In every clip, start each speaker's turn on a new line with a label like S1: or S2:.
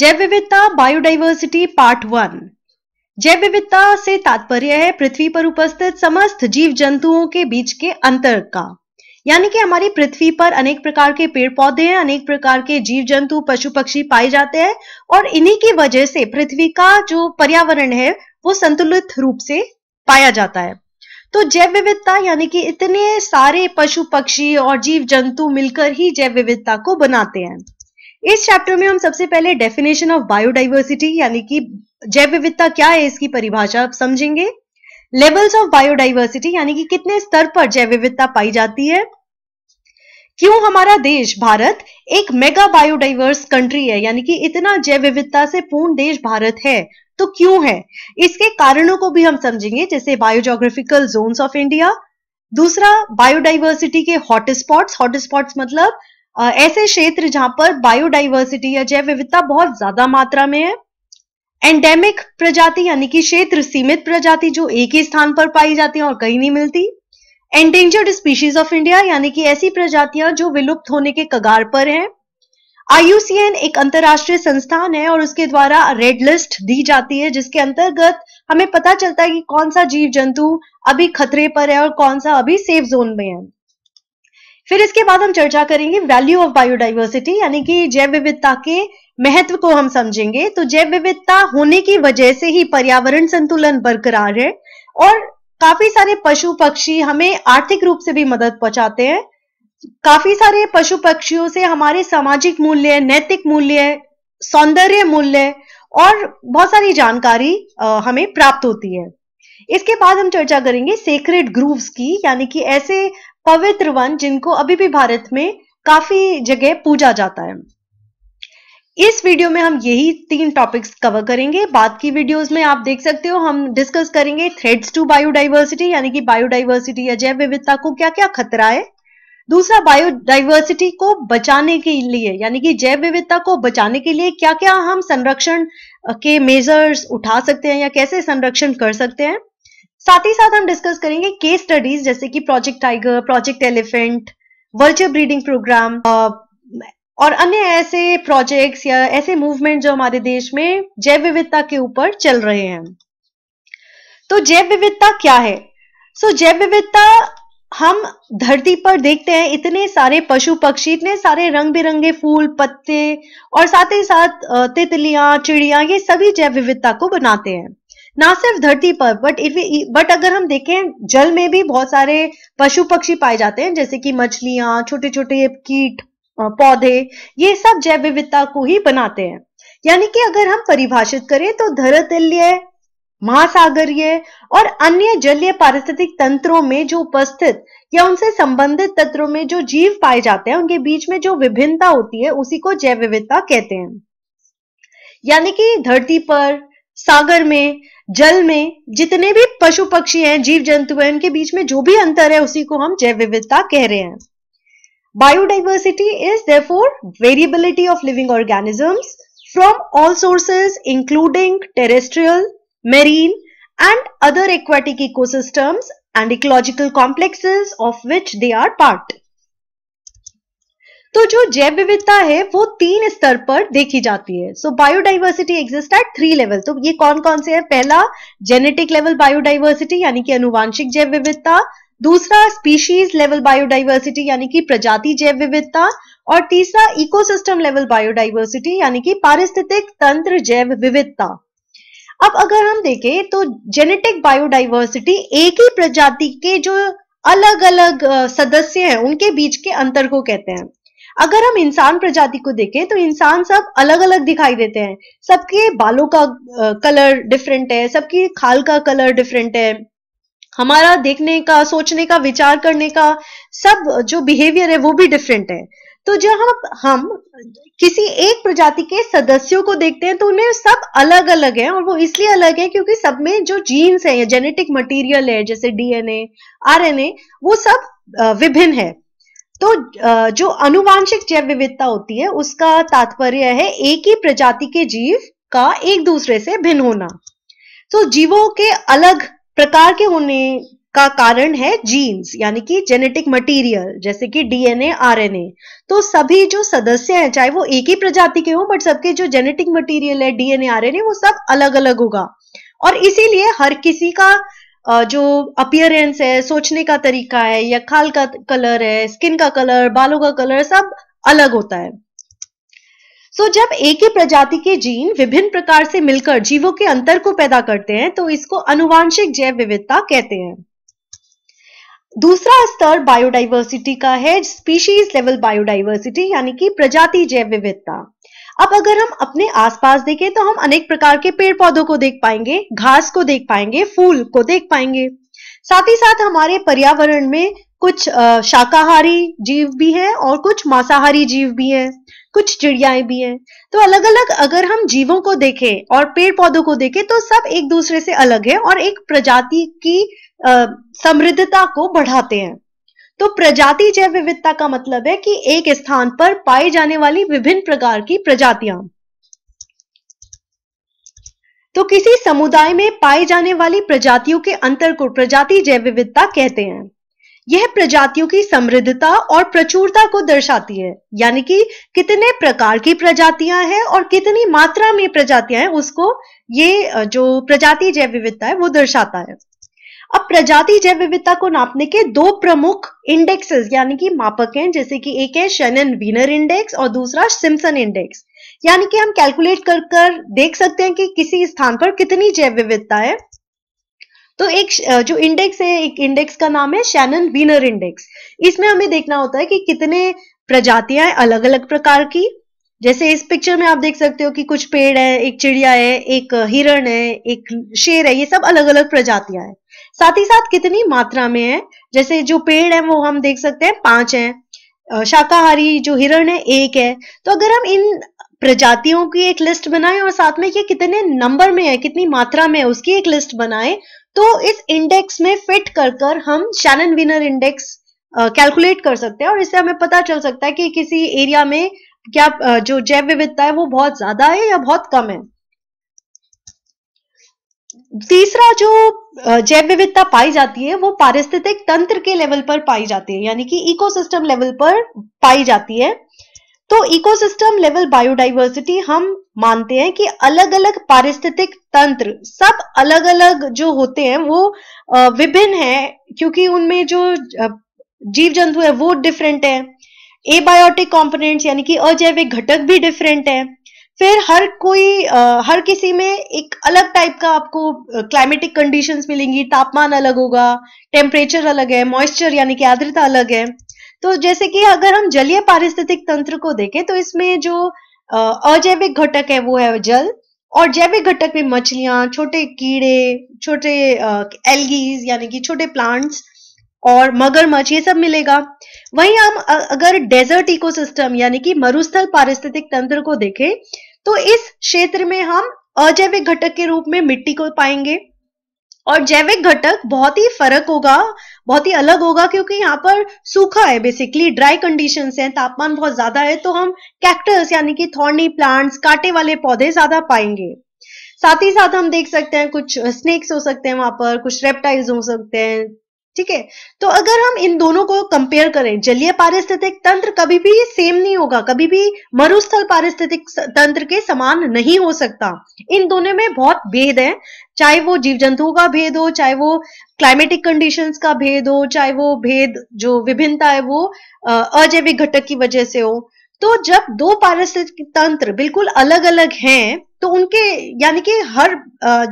S1: जैव विविधता biodiversity part one जैव विविधता से तात्पर्य है पृथ्वी पर उपस्थित समस्त जीव जंतुओं के बीच के अंतर का यानी कि हमारी पृथ्वी पर अनेक प्रकार के पेड़ पौधे हैं अनेक प्रकार के जीव जंतु पशु पक्षी पाए जाते हैं और इन्हीं की वजह से पृथ्वी का जो पर्यावरण है वो संतुलित रूप से पाया जाता है तो जैव विविधता यानी कि इतने सारे पशु पक्षी और जीव जंतु मिलकर ही जैव विविधता को बनाते हैं इस चैप्टर में हम सबसे पहले डेफिनेशन ऑफ बायोडाइवर्सिटी यानी कि जैव विविधता क्या है इसकी परिभाषा समझेंगे लेवल्स ऑफ बायोडाइवर्सिटी यानी कि कितने स्तर पर जैव विविधता पाई जाती है क्यों हमारा देश भारत एक मेगा बायोडाइवर्स कंट्री है यानी कि इतना जैव विविधता से पूर्ण देश भारत है तो क्यों है इसके कारणों को भी हम समझेंगे जैसे बायोजोग्राफिकल जोन्स ऑफ इंडिया दूसरा बायोडाइवर्सिटी के हॉटस्पॉट्स हॉटस्पॉट्स मतलब ऐसे क्षेत्र जहां पर बायोडाइवर्सिटी या जैव विविधता बहुत ज्यादा मात्रा में है एंडेमिक प्रजाति यानी कि क्षेत्र सीमित प्रजाति जो एक ही स्थान पर पाई जाती है और कहीं नहीं मिलती एंडेंजर्ड स्पीशीज ऑफ इंडिया यानी कि ऐसी प्रजातियां जो विलुप्त होने के कगार पर हैं आईयूसीएन एक अंतर्राष्ट्रीय संस्थान है और उसके द्वारा रेड लिस्ट दी जाती है जिसके अंतर्गत हमें पता चलता है कि कौन सा जीव जंतु अभी खतरे पर है और कौन सा अभी सेफ जोन में है फिर इसके बाद हम चर्चा करेंगे वैल्यू ऑफ बायोडाइवर्सिटी यानी कि जैव विविधता के महत्व को हम समझेंगे तो जैव विविधता होने की वजह से ही पर्यावरण संतुलन बरकरार है और काफी सारे पशु पक्षी हमें आर्थिक रूप से भी मदद पहुंचाते हैं काफी सारे पशु पक्षियों से हमारे सामाजिक मूल्य नैतिक मूल्य सौंदर्य मूल्य और बहुत सारी जानकारी हमें प्राप्त होती है इसके बाद हम चर्चा करेंगे सेक्रेट ग्रूव्स की यानी कि ऐसे पवित्र वन जिनको अभी भी भारत में काफी जगह पूजा जाता है इस वीडियो में हम यही तीन टॉपिक्स कवर करेंगे बाद की वीडियोस में आप देख सकते हो हम डिस्कस करेंगे थ्रेड्स टू बायोडाइवर्सिटी यानी कि बायोडाइवर्सिटी या जैव विविधता को क्या क्या खतरा है दूसरा बायोडाइवर्सिटी को बचाने के लिए यानी कि जैव विविधता को बचाने के लिए क्या क्या हम संरक्षण के मेजर्स उठा सकते हैं या कैसे संरक्षण कर सकते हैं साथ ही साथ हम डिस्कस करेंगे केस स्टडीज जैसे कि project tiger project elephant virtual breeding programme और अन्य ऐसे प्रोजेक्ट्स या ऐसे मूवमेंट जो हमारे देश में जैव विविधता के ऊपर चल रहे हैं तो जैव विविधता क्या है सो so, जैव विविधता हम धरती पर देखते हैं इतने सारे पशु पक्षी इतने सारे रंग बिरंगे फूल पत्ते और साथ ही साथ तितलियां चिड़िया ये सभी जैव विविधता को बनाते हैं ना सिर्फ धरती पर बट इफ बट अगर हम देखें जल में भी बहुत सारे पशु पक्षी पाए जाते हैं जैसे कि मछलियां छोटे छोटे कीट पौधे ये सब जैव विविधता को ही बनाते हैं यानी कि अगर हम परिभाषित करें तो धरतल्य महासागरीय और अन्य जलीय पारिस्थितिक तंत्रों में जो उपस्थित या उनसे संबंधित तत्वों में जो जीव पाए जाते हैं उनके बीच में जो विभिन्नता होती है उसी को जैव विविधता कहते हैं यानी कि धरती पर सागर में जल में जितने भी पशु पक्षी हैं जीव जंतु हैं उनके बीच में जो भी अंतर है उसी को हम जैव विविधता कह रहे हैं biodiversity is for variability of living organisms from all sources including terrestrial marine and other aquatic ecosystems and ecological complexes of which they are part तो जो जैव विविधता है वो तीन स्तर पर देखी जाती है so biodiversity exist at three level तो ये कौन कौन से है पहला जेनेटिक लेवल बायोडाइवर्सिटी यानी कि अनुवांशिक जैव विविधता दूसरा स्पीशीज लेवल बायोडाइवर्सिटी यानी कि प्रजाति जैव विविधता और तीसरा इकोसिस्टम लेवल बायोडाइवर्सिटी यानी कि पारिस्थितिक तंत्र जैव विविधता अब अगर हम देखें तो जेनेटिक बायोडाइवर्सिटी एक ही प्रजाति के जो अलग अलग सदस्य हैं उनके बीच के अंतर को कहते हैं अगर हम इंसान प्रजाति को देखें तो इंसान सब अलग अलग दिखाई देते हैं सबके बालों का कलर डिफरेंट है सबकी खाल का कलर डिफरेंट है हमारा देखने का सोचने का विचार करने का सब जो बिहेवियर है वो भी डिफरेंट है तो जब हम हम किसी एक प्रजाति के सदस्यों को देखते हैं तो उन्हें सब अलग अलग है और वो इसलिए अलग है क्योंकि सब में जो जीन्स है या जेनेटिक मटेरियल है जैसे डीएनए आरएनए वो सब विभिन्न है तो जो अनुवांशिक जैव विविधता होती है उसका तात्पर्य है एक ही प्रजाति के जीव का एक दूसरे से भिन्न होना तो जीवों के अलग प्रकार के होने का कारण है जीन्स यानी कि जेनेटिक मटेरियल जैसे कि डीएनए आरएनए तो सभी जो सदस्य हैं चाहे वो एक ही प्रजाति के हो बट सबके जो जेनेटिक मटेरियल है डीएनए आरएनए वो सब अलग अलग होगा और इसीलिए हर किसी का जो अपियरेंस है सोचने का तरीका है या खाल का कलर है स्किन का कलर बालों का कलर सब अलग होता है सो so, जब एक ही प्रजाति के जीन विभिन्न प्रकार से मिलकर जीवों के अंतर को पैदा करते हैं तो इसको अनुवांशिक जैव विविधता कहते हैं दूसरा स्तर बायोडाइवर्सिटी का है स्पीशीज लेवल बायोडाइवर्सिटी यानी कि प्रजाति जैव विविधता अब अगर हम अपने आसपास देखें तो हम अनेक प्रकार के पेड़ पौधों को देख पाएंगे घास को देख पाएंगे फूल को देख पाएंगे साथ ही साथ हमारे पर्यावरण में कुछ शाकाहारी जीव भी हैं और कुछ मांसाहारी जीव भी हैं कुछ चिड़ियाएं भी हैं तो अलग अलग अगर हम जीवों को देखें और पेड़ पौधों को देखें तो सब एक दूसरे से अलग है और एक प्रजाति की समृद्धता को बढ़ाते हैं तो प्रजाति जैव विविधता का मतलब है कि एक स्थान पर पाई जाने वाली विभिन्न प्रकार की प्रजातियां तो किसी समुदाय में पाई जाने वाली प्रजातियों के अंतर को प्रजाति जैव विविधता कहते हैं यह प्रजातियों की समृद्धता और प्रचुरता को दर्शाती है यानी कि कितने प्रकार की प्रजातियां हैं और कितनी मात्रा में प्रजातियां हैं उसको ये जो प्रजाति जैव विविधता है वो दर्शाता है अब प्रजाति जैव विविधता को नापने के दो प्रमुख इंडेक्सेस यानी कि मापक हैं जैसे कि एक है शेनन वीनर इंडेक्स और दूसरा सिम्सन इंडेक्स यानी कि हम कैलकुलेट कर कर देख सकते हैं कि किसी स्थान पर कितनी जैव विविधता है तो एक जो इंडेक्स है एक इंडेक्स का नाम है शैनन वीनर इंडेक्स इसमें हमें देखना होता है कि कितने प्रजातियां अलग अलग प्रकार की जैसे इस पिक्चर में आप देख सकते हो कि कुछ पेड़ है एक चिड़िया है एक हिरण है एक शेर है ये सब अलग अलग प्रजातियां हैं साथ ही साथ कितनी मात्रा में है जैसे जो पेड़ है वो हम देख सकते हैं पांच है शाकाहारी जो हिरण है एक है तो अगर हम इन प्रजातियों की एक लिस्ट बनाए और साथ में ये कितने नंबर में है कितनी मात्रा में है उसकी एक लिस्ट बनाए तो इस इंडेक्स में फिट कर कर हम शैनन विनर इंडेक्स कैलकुलेट कर सकते हैं और इससे हमें पता चल सकता है कि किसी एरिया में क्या जो जैव विविधता है वो बहुत ज्यादा है या बहुत कम है तीसरा जो जैव विविधता पाई जाती है वो पारिस्थितिक तंत्र के लेवल पर पाई जाती है यानी कि इकोसिस्टम लेवल पर पाई जाती है तो इकोसिस्टम लेवल बायोडाइवर्सिटी हम मानते हैं कि अलग अलग पारिस्थितिक तंत्र सब अलग अलग जो होते हैं वो विभिन्न है क्योंकि उनमें जो जीव जंतु है वो डिफरेंट है एबायोटिक कंपोनेंट्स यानी कि अजैविक घटक भी डिफरेंट है फिर हर कोई आ, हर किसी में एक अलग टाइप का आपको क्लाइमेटिक कंडीशन मिलेंगी तापमान अलग होगा टेम्परेचर अलग है मॉइस्चर यानी कि आर्द्रता अलग है तो जैसे कि अगर हम जलीय पारिस्थितिक तंत्र को देखें तो इसमें जो अजैविक घटक है वो है जल और जैविक घटक में मछलियां छोटे कीड़े छोटे एलगीज यानी कि छोटे प्लांट्स और मगरमच्छ ये सब मिलेगा वहीं हम अगर डेजर्ट इकोसिस्टम यानी कि मरुस्थल पारिस्थितिक तंत्र को देखें तो इस क्षेत्र में हम अजैविक घटक के रूप में मिट्टी को पाएंगे और जैविक घटक बहुत ही फर्क होगा बहुत ही अलग होगा क्योंकि यहाँ पर सूखा है बेसिकली ड्राई कंडीशन है तापमान बहुत ज्यादा है तो हम कैक्टस यानी कि थॉर्नी प्लांट्स कांटे वाले पौधे ज्यादा पाएंगे साथ ही साथ हम देख सकते हैं कुछ स्नेक्स हो सकते हैं वहां पर कुछ रेप्टाइल्स हो सकते हैं ठीक है तो अगर हम इन दोनों को कंपेयर करें जलीय पारिस्थितिक तंत्र कभी भी सेम नहीं होगा कभी भी मरुस्थल पारिस्थितिक तंत्र के समान नहीं हो सकता इन दोनों में बहुत भेद है चाहे वो जीव जंतुओं का भेद हो चाहे वो क्लाइमेटिक कंडीशंस का भेद हो चाहे वो भेद जो विभिन्नता है वो अजैविक घटक की वजह से हो तो जब दो पारिस्थितिक तंत्र बिल्कुल अलग अलग हैं तो उनके यानी कि हर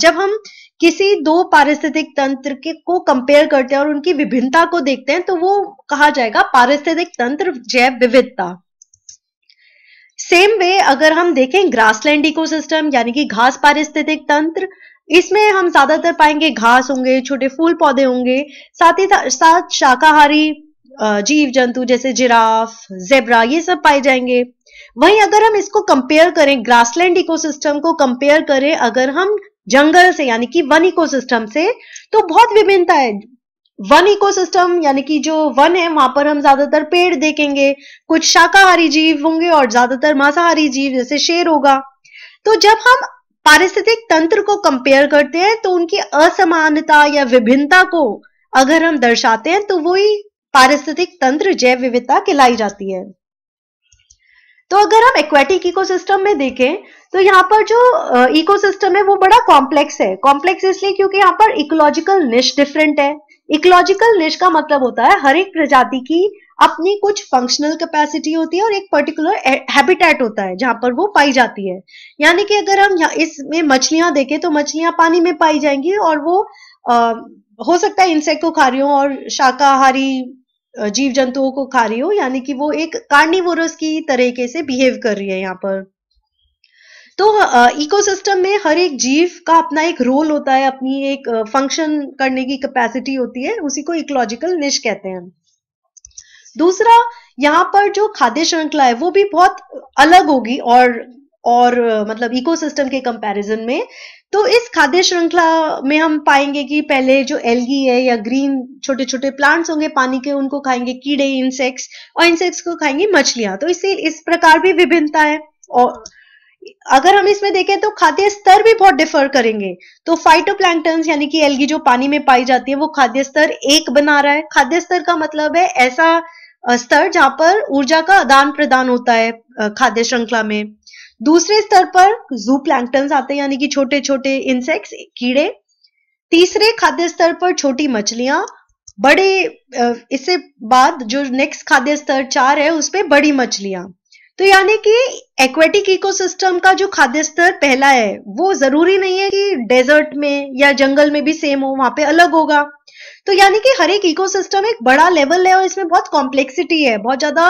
S1: जब हम किसी दो पारिस्थितिक तंत्र के को कंपेयर करते हैं और उनकी विभिन्नता को देखते हैं तो वो कहा जाएगा पारिस्थितिक तंत्र जैव विविधता सेम वे अगर हम देखें ग्रासलैंड इकोसिस्टम यानी कि घास पारिस्थितिक तंत्र इसमें हम ज्यादातर पाएंगे घास होंगे छोटे फूल पौधे होंगे साथ ही साथ शाकाहारी जीव जंतु जैसे जिराफ जेबरा ये सब पाए जाएंगे वहीं अगर हम इसको कंपेयर करें ग्रासलैंड इकोसिस्टम को कंपेयर करें अगर हम जंगल से यानी कि वन इकोसिस्टम से तो बहुत विभिन्नता है वन इकोसिस्टम यानी कि जो वन है वहां पर हम ज्यादातर पेड़ देखेंगे कुछ शाकाहारी जीव होंगे और ज्यादातर मांसाहारी जीव जैसे शेर होगा तो जब हम पारिस्थितिक तंत्र को कंपेयर करते हैं तो उनकी असमानता या विभिन्नता को अगर हम दर्शाते हैं तो वही पारिस्थितिक तंत्र जैव विविधता कहलाई जाती है तो अगर हम एक्वेटिक इकोसिस्टम में देखें तो यहाँ पर जो इकोसिस्टम है वो बड़ा कॉम्प्लेक्स है कॉम्प्लेक्स इसलिए क्योंकि यहाँ पर इकोलॉजिकल निश डिफरेंट है इकोलॉजिकल निश का मतलब होता है हर एक प्रजाति की अपनी कुछ फंक्शनल कैपेसिटी होती है और एक पर्टिकुलर हैबिटेट होता है जहां पर वो पाई जाती है यानी कि अगर हम इसमें मछलियां देखें तो मछलियां पानी में पाई जाएंगी और वो आ, हो सकता है इंसेक्ट को खा रही हो और शाकाहारी जीव जंतुओं को खा रही हो यानी कि वो एक कार्निवोरस की तरीके से बिहेव कर रही है यहाँ पर तो इकोसिस्टम में हर एक जीव का अपना एक रोल होता है अपनी एक फंक्शन करने की कैपेसिटी होती है उसी को इकोलॉजिकल निश कहते हैं दूसरा यहाँ पर जो खाद्य श्रृंखला है वो भी बहुत अलग होगी और और मतलब इकोसिस्टम के कंपैरिजन में तो इस खाद्य श्रृंखला में हम पाएंगे कि पहले जो एलगी है या ग्रीन छोटे छोटे प्लांट्स होंगे पानी के उनको खाएंगे कीड़े इंसेक्ट्स और इंसेक्ट्स को खाएंगे मछलियां तो इससे इस प्रकार भी विभिन्नता है और अगर हम इसमें देखें तो खाद्य स्तर भी बहुत डिफर करेंगे तो फाइटोप्लैंक्टन यानी कि एलगी जो पानी में पाई जाती है वो खाद्य स्तर एक बना रहा है खाद्य स्तर का मतलब है ऐसा स्तर जहां पर ऊर्जा का आदान प्रदान होता है खाद्य श्रृंखला में दूसरे स्तर पर जू प्लैंक्टन आते हैं यानी कि छोटे छोटे इंसेक्ट्स कीड़े तीसरे खाद्य स्तर पर छोटी मछलियां बड़े इससे बाद जो नेक्स्ट खाद्य स्तर चार है उसपे बड़ी मछलियां तो यानी कि एक्वेटिक इकोसिस्टम का जो खाद्य स्तर पहला है वो जरूरी नहीं है कि डेजर्ट में या जंगल में भी सेम हो वहां पे अलग होगा तो यानी कि हर एक इकोसिस्टम एक बड़ा लेवल है और इसमें बहुत कॉम्प्लेक्सिटी है बहुत ज्यादा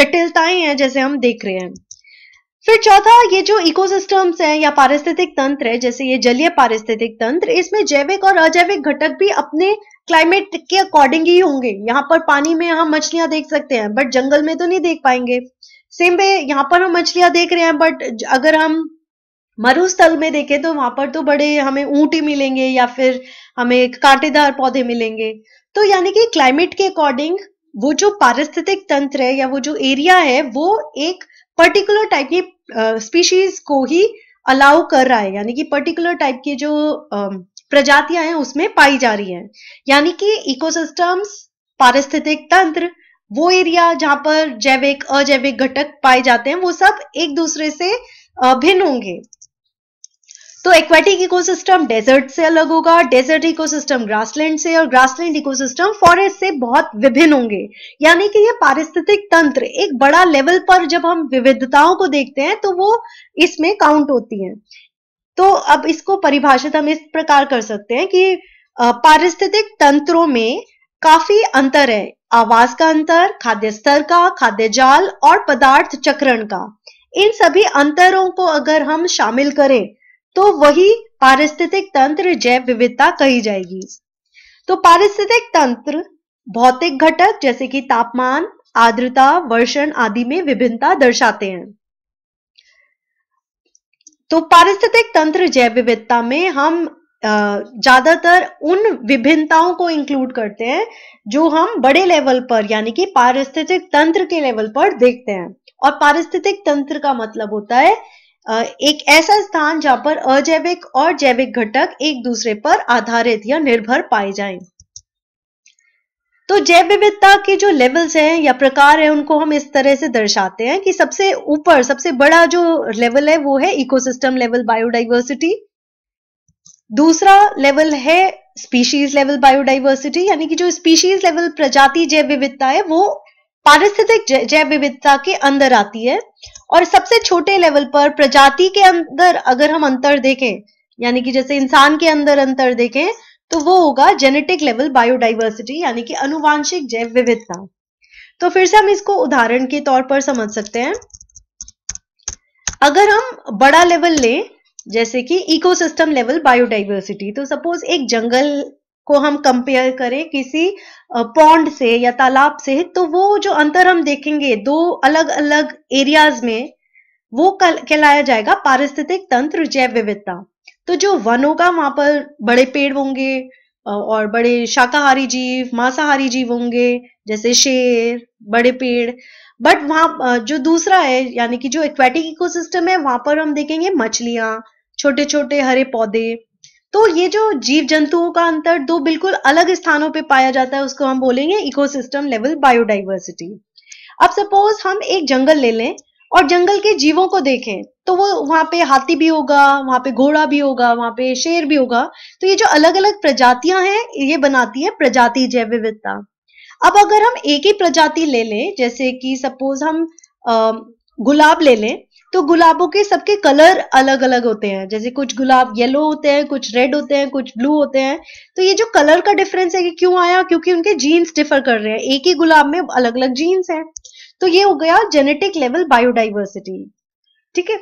S1: जटिलताएं हैं जैसे हम देख रहे हैं फिर चौथा ये जो इकोसिस्टम्स हैं या पारिस्थितिक तंत्र है जैसे ये जलीय पारिस्थितिक तंत्र इसमें जैविक और अजैविक घटक भी अपने क्लाइमेट के अकॉर्डिंग ही होंगे यहाँ पर पानी में हम मछलियां देख सकते हैं बट जंगल में तो नहीं देख पाएंगे सेम वे यहाँ पर हम मछलियां देख रहे हैं बट अगर हम मरुस्थल में देखें तो वहां पर तो बड़े हमें ऊंट ही मिलेंगे या फिर हमें कांटेदार पौधे मिलेंगे तो यानी कि क्लाइमेट के अकॉर्डिंग वो जो पारिस्थितिक तंत्र है या वो जो एरिया है वो एक पर्टिकुलर टाइप की स्पीशीज को ही अलाउ कर रहा है यानी कि पर्टिकुलर टाइप की जो प्रजातियां हैं उसमें पाई जा रही हैं यानी कि इकोसिस्टम्स पारिस्थितिक तंत्र वो एरिया जहां पर जैविक अजैविक घटक पाए जाते हैं वो सब एक दूसरे से भिन्न होंगे तो एक्वेटिक इकोसिस्टम डेजर्ट से अलग होगा डेजर्ट इकोसिस्टम ग्रासलैंड से और ग्रासलैंड इकोसिस्टम फॉरेस्ट से बहुत विभिन्न होंगे यानी कि ये पारिस्थितिक तंत्र एक बड़ा लेवल पर जब हम विविधताओं को देखते हैं तो वो इसमें काउंट होती हैं तो अब इसको परिभाषित हम इस प्रकार कर सकते हैं कि पारिस्थितिक तंत्रों में काफी अंतर है आवास का अंतर खाद्य स्तर का खाद्य जाल और पदार्थ चक्रण का इन सभी अंतरों को अगर हम शामिल करें तो वही पारिस्थितिक तंत्र जैव विविधता कही जाएगी तो पारिस्थितिक तंत्र भौतिक घटक जैसे कि तापमान आर्द्रता वर्षण आदि में विभिन्नता दर्शाते हैं तो पारिस्थितिक तंत्र जैव विविधता में हम ज्यादातर उन विभिन्नताओं को इंक्लूड करते हैं जो हम बड़े लेवल पर यानी कि पारिस्थितिक तंत्र के लेवल पर देखते हैं और पारिस्थितिक तंत्र का मतलब होता है एक ऐसा स्थान जहां पर अजैविक और जैविक घटक एक दूसरे पर आधारित या निर्भर पाए जाएं। तो जैव विविधता के जो लेवल्स हैं या प्रकार है उनको हम इस तरह से दर्शाते हैं कि सबसे ऊपर सबसे बड़ा जो लेवल है वो है इकोसिस्टम लेवल बायोडाइवर्सिटी दूसरा लेवल है स्पीशीज लेवल बायोडाइवर्सिटी यानी कि जो स्पीशीज लेवल प्रजाति जैव विविधता है वो पारिस्थितिक जैव विविधता के अंदर आती है और सबसे छोटे लेवल पर प्रजाति के अंदर अगर हम अंतर देखें यानी कि जैसे इंसान के अंदर अंतर देखें तो वो होगा जेनेटिक लेवल बायोडाइवर्सिटी यानी कि अनुवांशिक जैव विविधता तो फिर से हम इसको उदाहरण के तौर पर समझ सकते हैं अगर हम बड़ा लेवल लें जैसे कि इकोसिस्टम लेवल बायोडाइवर्सिटी तो सपोज एक जंगल को हम कंपेयर करें किसी पॉन्ड से या तालाब से तो वो जो अंतर हम देखेंगे दो अलग अलग एरियाज में वो कहलाया जाएगा पारिस्थितिक तंत्र जैव विविधता तो जो वन होगा वहां पर बड़े पेड़ होंगे और बड़े शाकाहारी जीव मांसाहारी जीव होंगे जैसे शेर बड़े पेड़ बट वहां जो दूसरा है यानी कि जो एक्वेटिक इकोसिस्टम है वहां पर हम देखेंगे मछलियां छोटे छोटे हरे पौधे तो ये जो जीव जंतुओं का अंतर दो बिल्कुल अलग स्थानों पे पाया जाता है उसको हम बोलेंगे इकोसिस्टम लेवल बायोडाइवर्सिटी अब सपोज हम एक जंगल ले लें और जंगल के जीवों को देखें तो वो वहां पे हाथी भी होगा वहां पे घोड़ा भी होगा वहां पे शेर भी होगा तो ये जो अलग अलग प्रजातियां हैं ये बनाती है प्रजाति जैव विविधता अब अगर हम एक ही प्रजाति ले लें जैसे कि सपोज हम गुलाब ले लें तो गुलाबों के सबके कलर अलग अलग होते हैं जैसे कुछ गुलाब येलो होते हैं कुछ रेड होते हैं कुछ ब्लू होते हैं तो ये जो कलर का डिफरेंस है कि क्यों आया क्योंकि उनके जीन्स डिफर कर रहे हैं एक ही गुलाब में अलग अलग जीन्स हैं तो ये हो गया जेनेटिक लेवल बायोडाइवर्सिटी ठीक है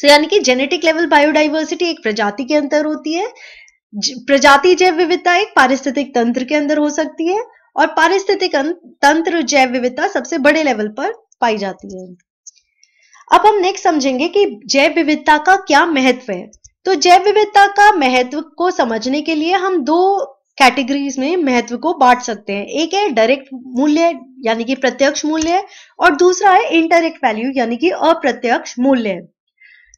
S1: सो यानी कि जेनेटिक लेवल बायोडाइवर्सिटी एक प्रजाति के अंतर होती है प्रजाति जैव विविधता एक पारिस्थितिक तंत्र के अंदर हो सकती है और पारिस्थितिक अं-, तंत्र जैव विविधता सबसे बड़े लेवल पर पाई जाती है अब हम नेक्स्ट समझेंगे कि जैव विविधता का क्या महत्व है तो जैव विविधता का महत्व को समझने के लिए हम दो कैटेगरीज में महत्व को बांट सकते हैं एक है डायरेक्ट मूल्य यानी कि प्रत्यक्ष मूल्य और दूसरा है इनडायरेक्ट वैल्यू यानी कि अप्रत्यक्ष मूल्य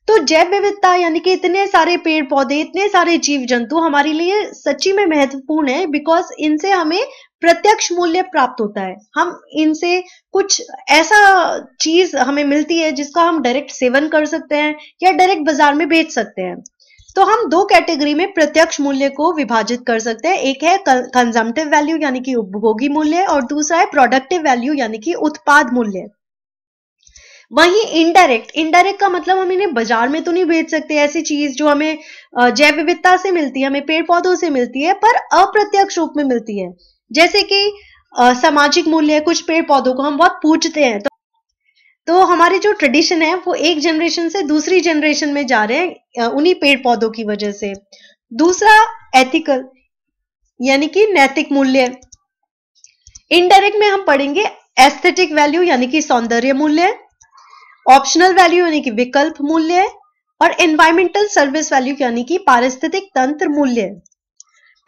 S1: तो जैव विविधता यानी कि इतने सारे पेड़ पौधे इतने सारे जीव जंतु हमारे लिए सच्ची में महत्वपूर्ण है बिकॉज इनसे हमें प्रत्यक्ष मूल्य प्राप्त होता है हम इनसे कुछ ऐसा चीज हमें मिलती है जिसका हम डायरेक्ट सेवन कर सकते हैं या डायरेक्ट बाजार में बेच सकते हैं तो हम दो कैटेगरी में प्रत्यक्ष मूल्य को विभाजित कर सकते हैं एक है कंजम्पटिव वैल्यू यानी कि उपभोगी मूल्य और दूसरा है प्रोडक्टिव वैल्यू यानी कि उत्पाद मूल्य वही इनडायरेक्ट इनडायरेक्ट का मतलब हम इन्हें बाजार में तो नहीं बेच सकते ऐसी चीज जो हमें जैव विविधता से मिलती है हमें पेड़ पौधों से मिलती है पर अप्रत्यक्ष रूप में मिलती है जैसे कि सामाजिक मूल्य है कुछ पेड़ पौधों को हम बहुत पूजते हैं तो तो हमारे जो ट्रेडिशन है वो एक जनरेशन से दूसरी जनरेशन में जा रहे हैं उन्हीं पेड़ पौधों की वजह से दूसरा एथिकल यानी कि नैतिक मूल्य इनडायरेक्ट में हम पढ़ेंगे एस्थेटिक वैल्यू यानी कि सौंदर्य मूल्य ऑप्शनल वैल्यू यानी कि विकल्प मूल्य और एनवायरमेंटल सर्विस वैल्यू यानी कि पारिस्थितिक तंत्र मूल्य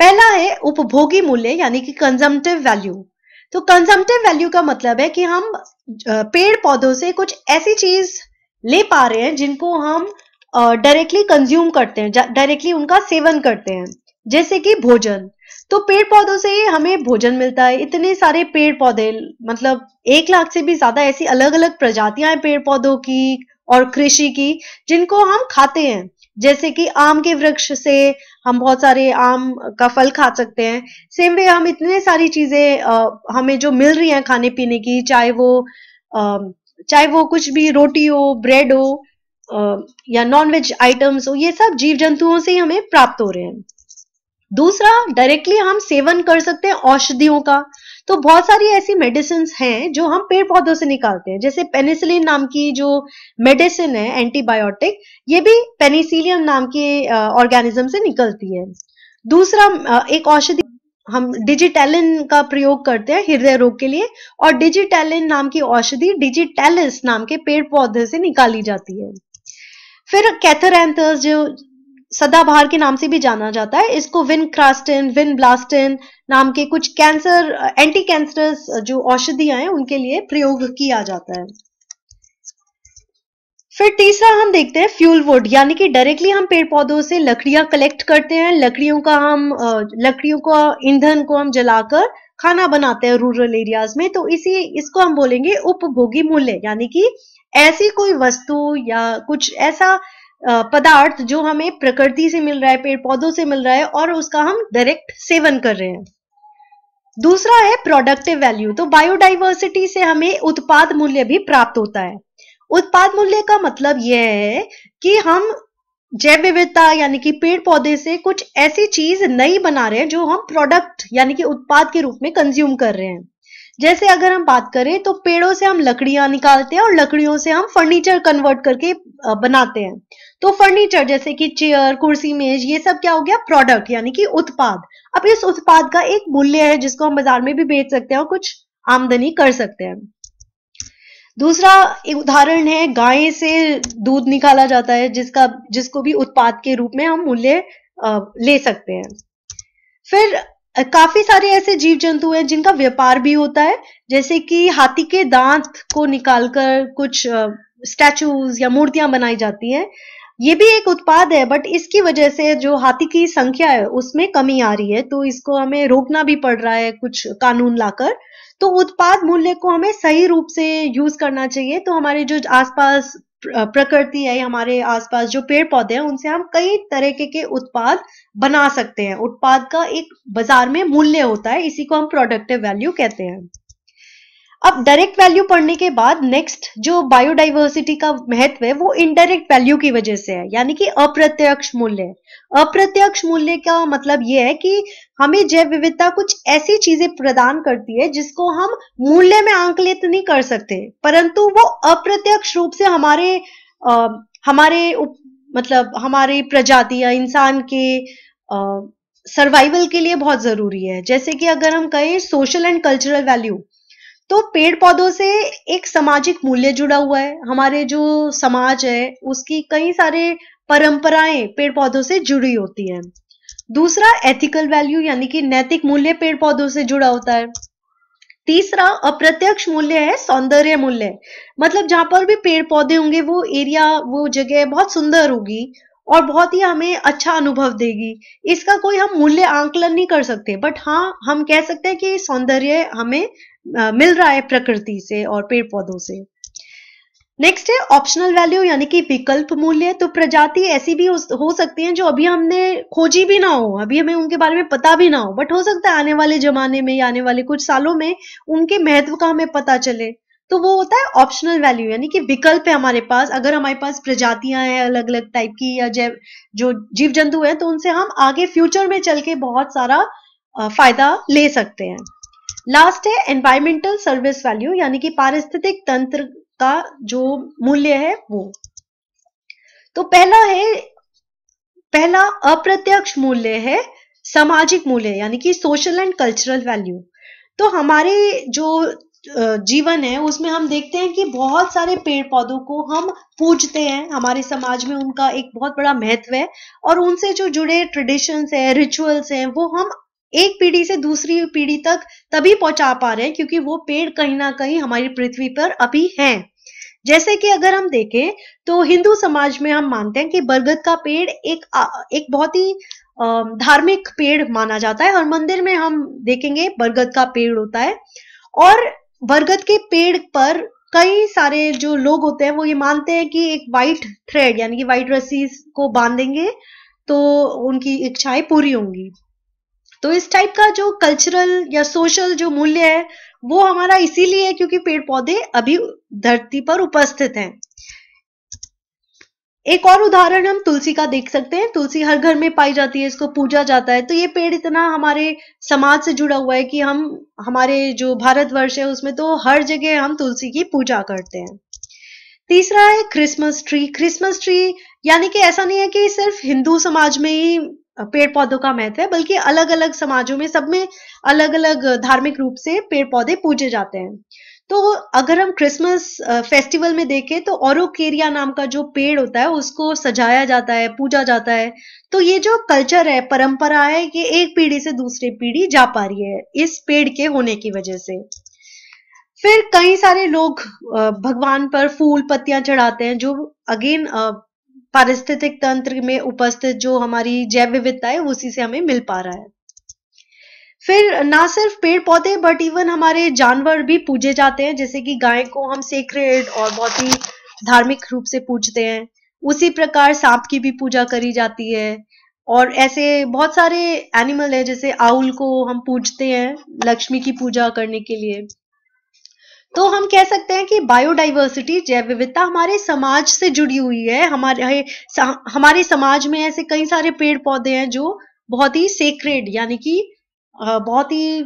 S1: पहला है उपभोगी मूल्य यानी कि कंजम्पटिव वैल्यू तो कंजम्पटिव वैल्यू का मतलब है कि हम पेड़ पौधों से कुछ ऐसी चीज ले पा रहे हैं जिनको हम डायरेक्टली कंज्यूम करते हैं डायरेक्टली उनका सेवन करते हैं जैसे कि भोजन तो पेड़ पौधों से हमें भोजन मिलता है इतने सारे पेड़ पौधे मतलब एक लाख से भी ज्यादा ऐसी अलग अलग प्रजातियां हैं पेड़ पौधों की और कृषि की जिनको हम खाते हैं जैसे कि आम के वृक्ष से हम बहुत सारे आम का फल खा सकते हैं सेम वे हम इतने सारी चीजें हमें जो मिल रही हैं खाने पीने की चाहे वो चाहे वो कुछ भी रोटी हो ब्रेड हो या नॉन वेज आइटम्स हो ये सब जीव जंतुओं से हमें प्राप्त हो रहे हैं दूसरा डायरेक्टली हम सेवन कर सकते हैं औषधियों का तो बहुत सारी ऐसी मेडिसिन हैं जो हम पेड़ पौधों से निकालते हैं जैसे पेनिसिलिन नाम की जो मेडिसिन है एंटीबायोटिक ये भी पेनिसिलियम नाम के ऑर्गेनिज्म से निकलती है दूसरा एक औषधि हम डिजिटेलिन का प्रयोग करते हैं हृदय रोग के लिए और डिजिटेलिन नाम की औषधि डिजिटेलिस नाम के पेड़ पौधे से निकाली जाती है फिर कैथरैंथस जो सदाबहार के नाम से भी जाना जाता है इसको विन क्रास्टिन विन ब्लास्टिन नाम के कुछ कैंसर एंटी कैंसरस जो औषधियां हैं उनके लिए प्रयोग किया जाता है फिर तीसरा हम देखते हैं फ्यूल वुड यानी कि डायरेक्टली हम पेड़ पौधों से लकड़ियां कलेक्ट करते हैं लकड़ियों का हम लकड़ियों का ईंधन को हम जलाकर खाना बनाते हैं रूरल एरियाज में तो इसी इसको हम बोलेंगे उपभोगी मूल्य यानी कि ऐसी कोई वस्तु या कुछ ऐसा पदार्थ जो हमें प्रकृति से मिल रहा है पेड़ पौधों से मिल रहा है और उसका हम डायरेक्ट सेवन कर रहे हैं दूसरा है प्रोडक्टिव वैल्यू तो बायोडाइवर्सिटी से हमें उत्पाद मूल्य भी प्राप्त होता है उत्पाद मूल्य का मतलब यह है कि हम जैव विविधता यानी कि पेड़ पौधे से कुछ ऐसी चीज नई बना रहे हैं जो हम प्रोडक्ट यानी कि उत्पाद के रूप में कंज्यूम कर रहे हैं जैसे अगर हम बात करें तो पेड़ों से हम लकड़ियां निकालते हैं और लकड़ियों से हम फर्नीचर कन्वर्ट करके बनाते हैं तो फर्नीचर जैसे कि चेयर कुर्सी मेज ये सब क्या हो गया प्रोडक्ट यानी कि उत्पाद अब इस उत्पाद का एक मूल्य है जिसको हम बाजार में भी बेच सकते हैं और कुछ आमदनी कर सकते हैं दूसरा उदाहरण है गाय से दूध निकाला जाता है जिसका जिसको भी उत्पाद के रूप में हम मूल्य ले सकते हैं फिर काफी सारे ऐसे जीव जंतु हैं जिनका व्यापार भी होता है जैसे कि हाथी के दांत को निकालकर कुछ स्टैचूज या मूर्तियां बनाई जाती हैं ये भी एक उत्पाद है बट इसकी वजह से जो हाथी की संख्या है उसमें कमी आ रही है तो इसको हमें रोकना भी पड़ रहा है कुछ कानून लाकर तो उत्पाद मूल्य को हमें सही रूप से यूज करना चाहिए तो हमारे जो आसपास प्रकृति है हमारे आसपास जो पेड़ पौधे हैं उनसे हम कई तरह के उत्पाद बना सकते हैं उत्पाद का एक बाजार में मूल्य होता है इसी को हम प्रोडक्टिव वैल्यू कहते हैं अब डायरेक्ट वैल्यू पढ़ने के बाद नेक्स्ट जो बायोडाइवर्सिटी का महत्व है वो इनडायरेक्ट वैल्यू की वजह से है यानी कि अप्रत्यक्ष मूल्य अप्रत्यक्ष मूल्य का मतलब ये है कि हमें जैव विविधता कुछ ऐसी चीजें प्रदान करती है जिसको हम मूल्य में आंकलित नहीं कर सकते परंतु वो अप्रत्यक्ष रूप से हमारे आ, हमारे उप, मतलब हमारे प्रजाति या इंसान के सर्वाइवल के लिए बहुत जरूरी है जैसे कि अगर हम कहें सोशल एंड कल्चरल वैल्यू तो पेड़ पौधों से एक सामाजिक मूल्य जुड़ा हुआ है हमारे जो समाज है उसकी कई सारे परंपराएं पेड़ पौधों से जुड़ी होती हैं दूसरा एथिकल वैल्यू यानी कि नैतिक मूल्य पेड़ पौधों से जुड़ा होता है तीसरा अप्रत्यक्ष मूल्य है सौंदर्य मूल्य मतलब जहां पर भी पेड़ पौधे होंगे वो एरिया वो जगह बहुत सुंदर होगी और बहुत ही हमें अच्छा अनुभव देगी इसका कोई हम मूल्य आंकलन नहीं कर सकते बट हाँ हम कह सकते हैं कि सौंदर्य हमें मिल रहा है प्रकृति से और पेड़ पौधों से नेक्स्ट है ऑप्शनल वैल्यू यानी कि विकल्प मूल्य तो प्रजाति ऐसी भी हो सकती हैं जो अभी हमने खोजी भी ना हो अभी हमें उनके बारे में पता भी ना हो बट हो सकता है आने वाले जमाने में या आने वाले कुछ सालों में उनके महत्व का हमें पता चले तो वो होता है ऑप्शनल वैल्यू यानी कि विकल्प है हमारे पास अगर हमारे पास प्रजातियां हैं अलग अलग टाइप की या जैव जो जीव जंतु है तो उनसे हम आगे फ्यूचर में चल के बहुत सारा फायदा ले सकते हैं लास्ट है एनवायरमेंटल सर्विस वैल्यू यानी कि पारिस्थितिक तंत्र का जो मूल्य है वो तो पहला है पहला अप्रत्यक्ष मूल्य है सामाजिक मूल्य यानी कि सोशल एंड कल्चरल वैल्यू तो हमारे जो जीवन है उसमें हम देखते हैं कि बहुत सारे पेड़ पौधों को हम पूजते हैं हमारे समाज में उनका एक बहुत बड़ा महत्व है और उनसे जो जुड़े ट्रेडिशंस है रिचुअल्स हैं वो हम एक पीढ़ी से दूसरी पीढ़ी तक तभी पहुंचा पा रहे हैं क्योंकि वो पेड़ कहीं ना कहीं हमारी पृथ्वी पर अभी हैं जैसे कि अगर हम देखें तो हिंदू समाज में हम मानते हैं कि बरगद का पेड़ एक एक बहुत ही धार्मिक पेड़ माना जाता है और मंदिर में हम देखेंगे बरगद का पेड़ होता है और बरगद के पेड़ पर कई सारे जो लोग होते हैं वो ये मानते हैं कि एक वाइट थ्रेड यानी कि वाइट रस्सी को बांधेंगे तो उनकी इच्छाएं पूरी होंगी तो इस टाइप का जो कल्चरल या सोशल जो मूल्य है वो हमारा इसीलिए है क्योंकि पेड़ पौधे अभी धरती पर उपस्थित हैं एक और उदाहरण हम तुलसी का देख सकते हैं तुलसी हर घर में पाई जाती है इसको पूजा जाता है तो ये पेड़ इतना हमारे समाज से जुड़ा हुआ है कि हम हमारे जो भारतवर्ष है उसमें तो हर जगह हम तुलसी की पूजा करते हैं तीसरा है क्रिसमस ट्री क्रिसमस ट्री यानी कि ऐसा नहीं है कि सिर्फ हिंदू समाज में ही पेड़ पौधों का महत्व है बल्कि अलग अलग समाजों में सब में अलग अलग धार्मिक रूप से पेड़ पौधे पूजे जाते हैं तो अगर हम क्रिसमस फेस्टिवल में देखें तो ओरोकेरिया नाम का जो पेड़ होता है उसको सजाया जाता है पूजा जाता है तो ये जो कल्चर है परंपरा है ये एक पीढ़ी से दूसरी पीढ़ी जा पा रही है इस पेड़ के होने की वजह से फिर कई सारे लोग भगवान पर फूल पत्तियां चढ़ाते हैं जो अगेन पारिस्थितिक तंत्र में उपस्थित जो हमारी जैव विविधता है उसी से हमें मिल पा रहा है फिर ना सिर्फ पेड़ पौधे बट इवन हमारे जानवर भी पूजे जाते हैं जैसे कि गाय को हम सेक्रेड और बहुत ही धार्मिक रूप से पूजते हैं उसी प्रकार सांप की भी पूजा करी जाती है और ऐसे बहुत सारे एनिमल है जैसे आउल को हम पूजते हैं लक्ष्मी की पूजा करने के लिए तो हम कह सकते हैं कि बायोडाइवर्सिटी जैव विविधता हमारे समाज से जुड़ी हुई है हमारे हमारे समाज में ऐसे कई सारे पेड़ पौधे हैं जो बहुत ही सेक्रेड यानी कि बहुत ही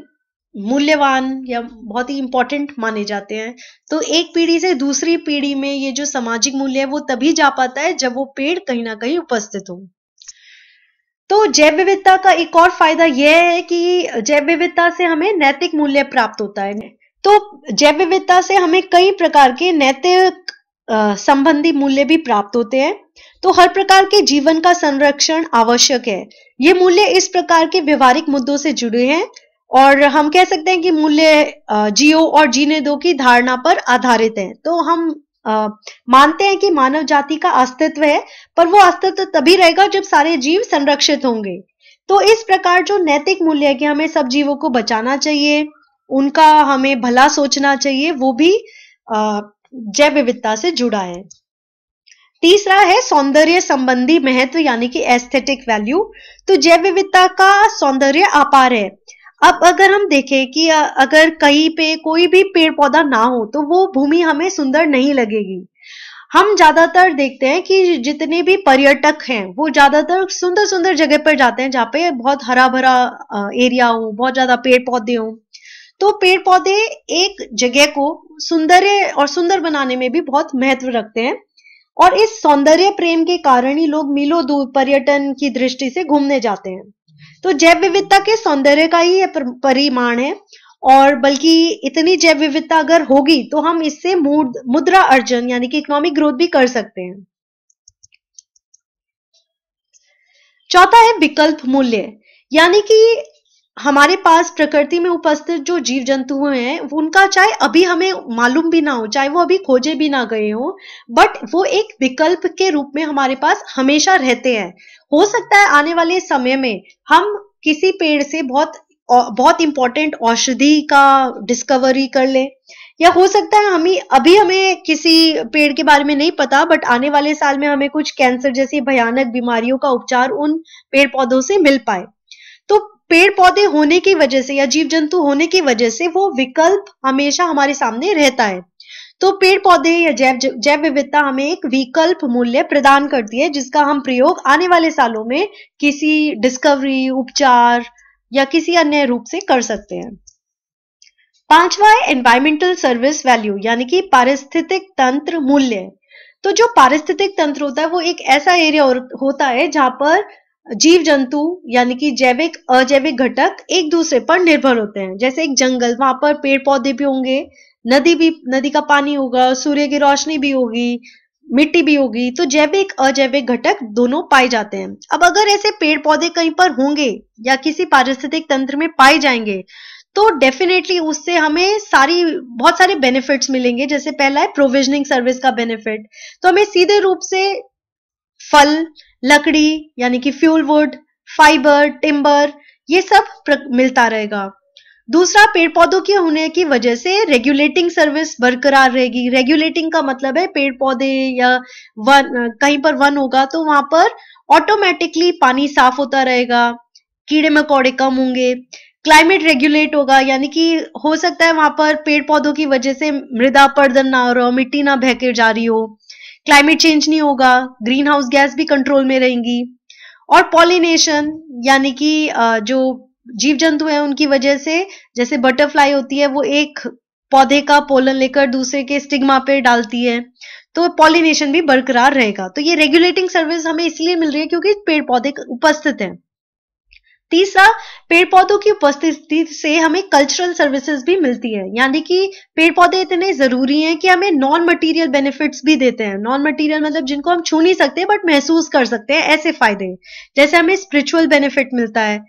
S1: मूल्यवान या बहुत ही इंपॉर्टेंट माने जाते हैं तो एक पीढ़ी से दूसरी पीढ़ी में ये जो सामाजिक मूल्य है वो तभी जा पाता है जब वो पेड़ कहीं ना कहीं उपस्थित हो तो जैव विविधता का एक और फायदा यह है कि जैव विविधता से हमें नैतिक मूल्य प्राप्त होता है तो जैव विविधता से हमें कई प्रकार के नैतिक संबंधी मूल्य भी प्राप्त होते हैं तो हर प्रकार के जीवन का संरक्षण आवश्यक है ये मूल्य इस प्रकार के व्यवहारिक मुद्दों से जुड़े हैं और हम कह सकते हैं कि मूल्य जियो और जीने दो की धारणा पर आधारित हैं तो हम मानते हैं कि मानव जाति का अस्तित्व है पर वो अस्तित्व तभी रहेगा जब सारे जीव संरक्षित होंगे तो इस प्रकार जो नैतिक मूल्य है कि हमें सब जीवों को बचाना चाहिए उनका हमें भला सोचना चाहिए वो भी जैव विविधता से जुड़ा है तीसरा है सौंदर्य संबंधी महत्व यानी कि एस्थेटिक वैल्यू तो जैव विविधता का सौंदर्य अपार है अब अगर हम देखें कि अगर कहीं पे कोई भी पेड़ पौधा ना हो तो वो भूमि हमें सुंदर नहीं लगेगी हम ज्यादातर देखते हैं कि जितने भी पर्यटक हैं वो ज्यादातर सुंदर सुंदर जगह पर जाते हैं जहाँ पे बहुत हरा भरा एरिया हो बहुत ज्यादा पेड़ पौधे हों तो पेड़ पौधे एक जगह को सुंदर्य और सुंदर बनाने में भी बहुत महत्व रखते हैं और इस सौंदर्य प्रेम के कारण ही लोग मिलो दूर पर्यटन की दृष्टि से घूमने जाते हैं तो जैव विविधता के सौंदर्य का ही परिमाण है और बल्कि इतनी जैव विविधता अगर होगी तो हम इससे मुद्रा अर्जन यानी कि इकोनॉमिक ग्रोथ भी कर सकते हैं चौथा है विकल्प मूल्य यानी कि हमारे पास प्रकृति में उपस्थित जो जीव जंतु हैं उनका चाहे अभी हमें मालूम भी ना हो चाहे वो अभी खोजे भी ना गए हो बट वो एक विकल्प के रूप में हमारे पास हमेशा रहते हैं हो सकता है आने वाले समय में हम किसी पेड़ से बहुत बहुत इंपॉर्टेंट औषधि का डिस्कवरी कर ले या हो सकता है हमें अभी हमें किसी पेड़ के बारे में नहीं पता बट आने वाले साल में हमें कुछ कैंसर जैसी भयानक बीमारियों का उपचार उन पेड़ पौधों से मिल पाए पेड़ पौधे होने की वजह से या जीव जंतु होने की वजह से वो विकल्प हमेशा हमारे सामने रहता है तो पेड़ पौधे या जैव जैव विविधता हमें एक विकल्प मूल्य प्रदान करती है जिसका हम प्रयोग आने वाले सालों में किसी डिस्कवरी उपचार या किसी अन्य रूप से कर सकते हैं पांचवा है एनवायरमेंटल सर्विस वैल्यू यानी कि पारिस्थितिक तंत्र मूल्य तो जो पारिस्थितिक तंत्र होता है वो एक ऐसा एरिया होता है जहां पर जीव जंतु यानी कि जैविक अजैविक घटक एक दूसरे पर निर्भर होते हैं जैसे एक जंगल वहां पर पेड़ पौधे भी होंगे नदी भी नदी का पानी होगा सूर्य की रोशनी भी होगी मिट्टी भी होगी तो जैविक अजैविक घटक दोनों पाए जाते हैं अब अगर ऐसे पेड़ पौधे कहीं पर होंगे या किसी पारिस्थितिक तंत्र में पाए जाएंगे तो डेफिनेटली उससे हमें सारी बहुत सारे बेनिफिट्स मिलेंगे जैसे पहला है प्रोविजनिंग सर्विस का बेनिफिट तो हमें सीधे रूप से फल लकड़ी यानी कि फ्यूल वुड फाइबर टिम्बर ये सब मिलता रहेगा दूसरा पेड़ पौधों के होने की वजह से रेगुलेटिंग सर्विस बरकरार रहेगी रेगुलेटिंग का मतलब है पेड़ पौधे या वन कहीं पर वन होगा तो वहां पर ऑटोमेटिकली पानी साफ होता रहेगा कीड़े मकोड़े कम होंगे क्लाइमेट रेगुलेट होगा यानी कि हो सकता है वहां पर पेड़ पौधों की वजह से मृदा पर्दन ना हो रहा हो मिट्टी ना बहके जा रही हो क्लाइमेट चेंज नहीं होगा ग्रीन हाउस गैस भी कंट्रोल में रहेंगी और पॉलिनेशन यानी कि जो जीव जंतु है उनकी वजह से जैसे बटरफ्लाई होती है वो एक पौधे का पोलन लेकर दूसरे के स्टिग्मा पे डालती है तो पॉलिनेशन भी बरकरार रहेगा तो ये रेगुलेटिंग सर्विस हमें इसलिए मिल रही है क्योंकि पेड़ पौधे उपस्थित हैं तीसरा पेड़ पौधों की उपस्थिति से हमें कल्चरल सर्विसेज भी मिलती है यानी कि पेड़ पौधे इतने जरूरी हैं कि हमें नॉन मटेरियल बेनिफिट्स भी देते हैं नॉन मटेरियल मतलब जिनको हम छू नहीं सकते बट महसूस कर सकते हैं ऐसे फायदे जैसे हमें स्पिरिचुअल बेनिफिट मिलता है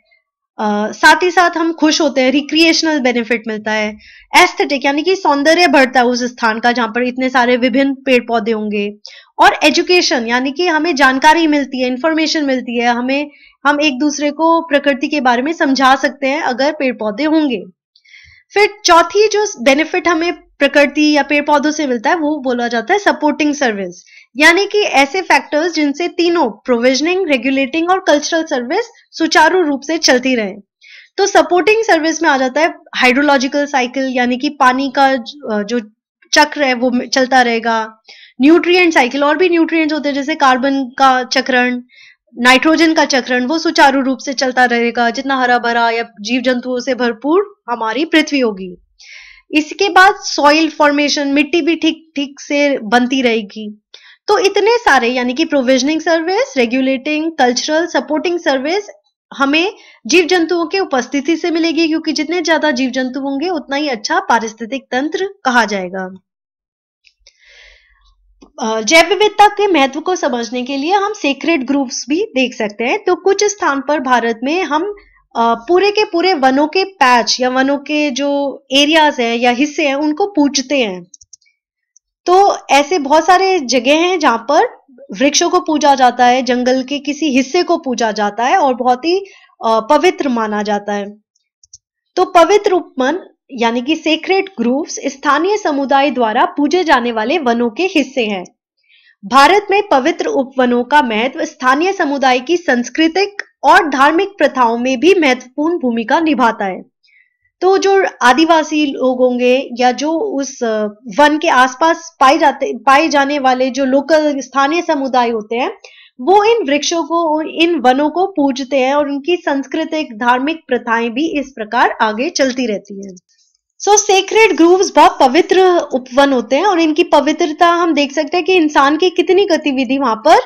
S1: Uh, साथ ही साथ हम खुश होते हैं रिक्रिएशनल बेनिफिट मिलता है एस्थेटिक यानी कि सौंदर्य बढ़ता है उस स्थान का जहां पर इतने सारे विभिन्न पेड़ पौधे होंगे और एजुकेशन यानी कि हमें जानकारी मिलती है इंफॉर्मेशन मिलती है हमें हम एक दूसरे को प्रकृति के बारे में समझा सकते हैं अगर पेड़ पौधे होंगे फिर चौथी जो बेनिफिट हमें प्रकृति या पेड़ पौधों से मिलता है वो बोला जाता है सपोर्टिंग सर्विस यानी कि ऐसे फैक्टर्स जिनसे तीनों प्रोविजनिंग रेगुलेटिंग और कल्चरल सर्विस सुचारू रूप से चलती रहे तो सपोर्टिंग सर्विस में आ जाता है हाइड्रोलॉजिकल साइकिल यानी कि पानी का जो चक्र है वो चलता रहेगा न्यूट्रिएंट साइकिल और भी न्यूट्रिएंट्स होते हैं जैसे कार्बन का चक्रण नाइट्रोजन का चक्रण वो सुचारू रूप से चलता रहेगा जितना हरा भरा या जीव जंतुओं से भरपूर हमारी पृथ्वी होगी इसके बाद सॉइल फॉर्मेशन मिट्टी भी ठीक ठीक से बनती रहेगी तो इतने सारे यानी कि provisioning service regulating cultural supporting service हमें जीव जंतुओं के उपस्थिति से मिलेगी क्योंकि जितने ज्यादा जीव जंतु होंगे उतना ही अच्छा पारिस्थितिक तंत्र कहा जाएगा जैव विविधता के महत्व को समझने के लिए हम सेक्रेट ग्रुप्स भी देख सकते हैं तो कुछ स्थान पर भारत में हम पूरे के पूरे वनों के पैच या वनों के जो एरियाज हैं या हिस्से हैं उनको पूजते हैं तो ऐसे बहुत सारे जगह हैं जहां पर वृक्षों को पूजा जाता है जंगल के किसी हिस्से को पूजा जाता है और बहुत ही पवित्र माना जाता है तो पवित्र उपमन यानी कि सेक्रेट ग्रूव्स स्थानीय समुदाय द्वारा पूजे जाने वाले वनों के हिस्से हैं भारत में पवित्र उपवनों का महत्व स्थानीय समुदाय की सांस्कृतिक और धार्मिक प्रथाओं में भी महत्वपूर्ण भूमिका निभाता है तो जो आदिवासी लोग होंगे या जो उस वन के आसपास पाए जाते पाए जाने वाले जो लोकल स्थानीय समुदाय होते हैं वो इन वृक्षों को और इन वनों को पूजते हैं और उनकी सांस्कृतिक धार्मिक प्रथाएं भी इस प्रकार आगे चलती रहती हैं सो सेक्रेड ग्रूव्स बहुत पवित्र उपवन होते हैं और इनकी पवित्रता हम देख सकते हैं कि इंसान की कितनी गतिविधि वहां पर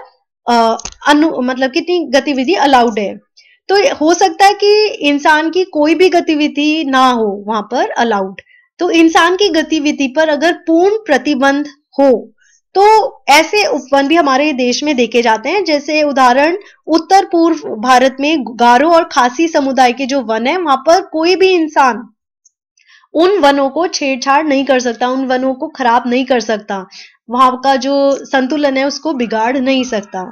S1: आ, अनु मतलब कितनी गतिविधि अलाउड है तो हो सकता है कि इंसान की कोई भी गतिविधि ना हो वहां पर अलाउड तो इंसान की गतिविधि पर अगर पूर्ण प्रतिबंध हो तो ऐसे उपवन भी हमारे देश में देखे जाते हैं जैसे उदाहरण उत्तर पूर्व भारत में गारो और खासी समुदाय के जो वन है वहां पर कोई भी इंसान उन वनों को छेड़छाड़ नहीं कर सकता उन वनों को खराब नहीं कर सकता वहां का जो संतुलन है उसको बिगाड़ नहीं सकता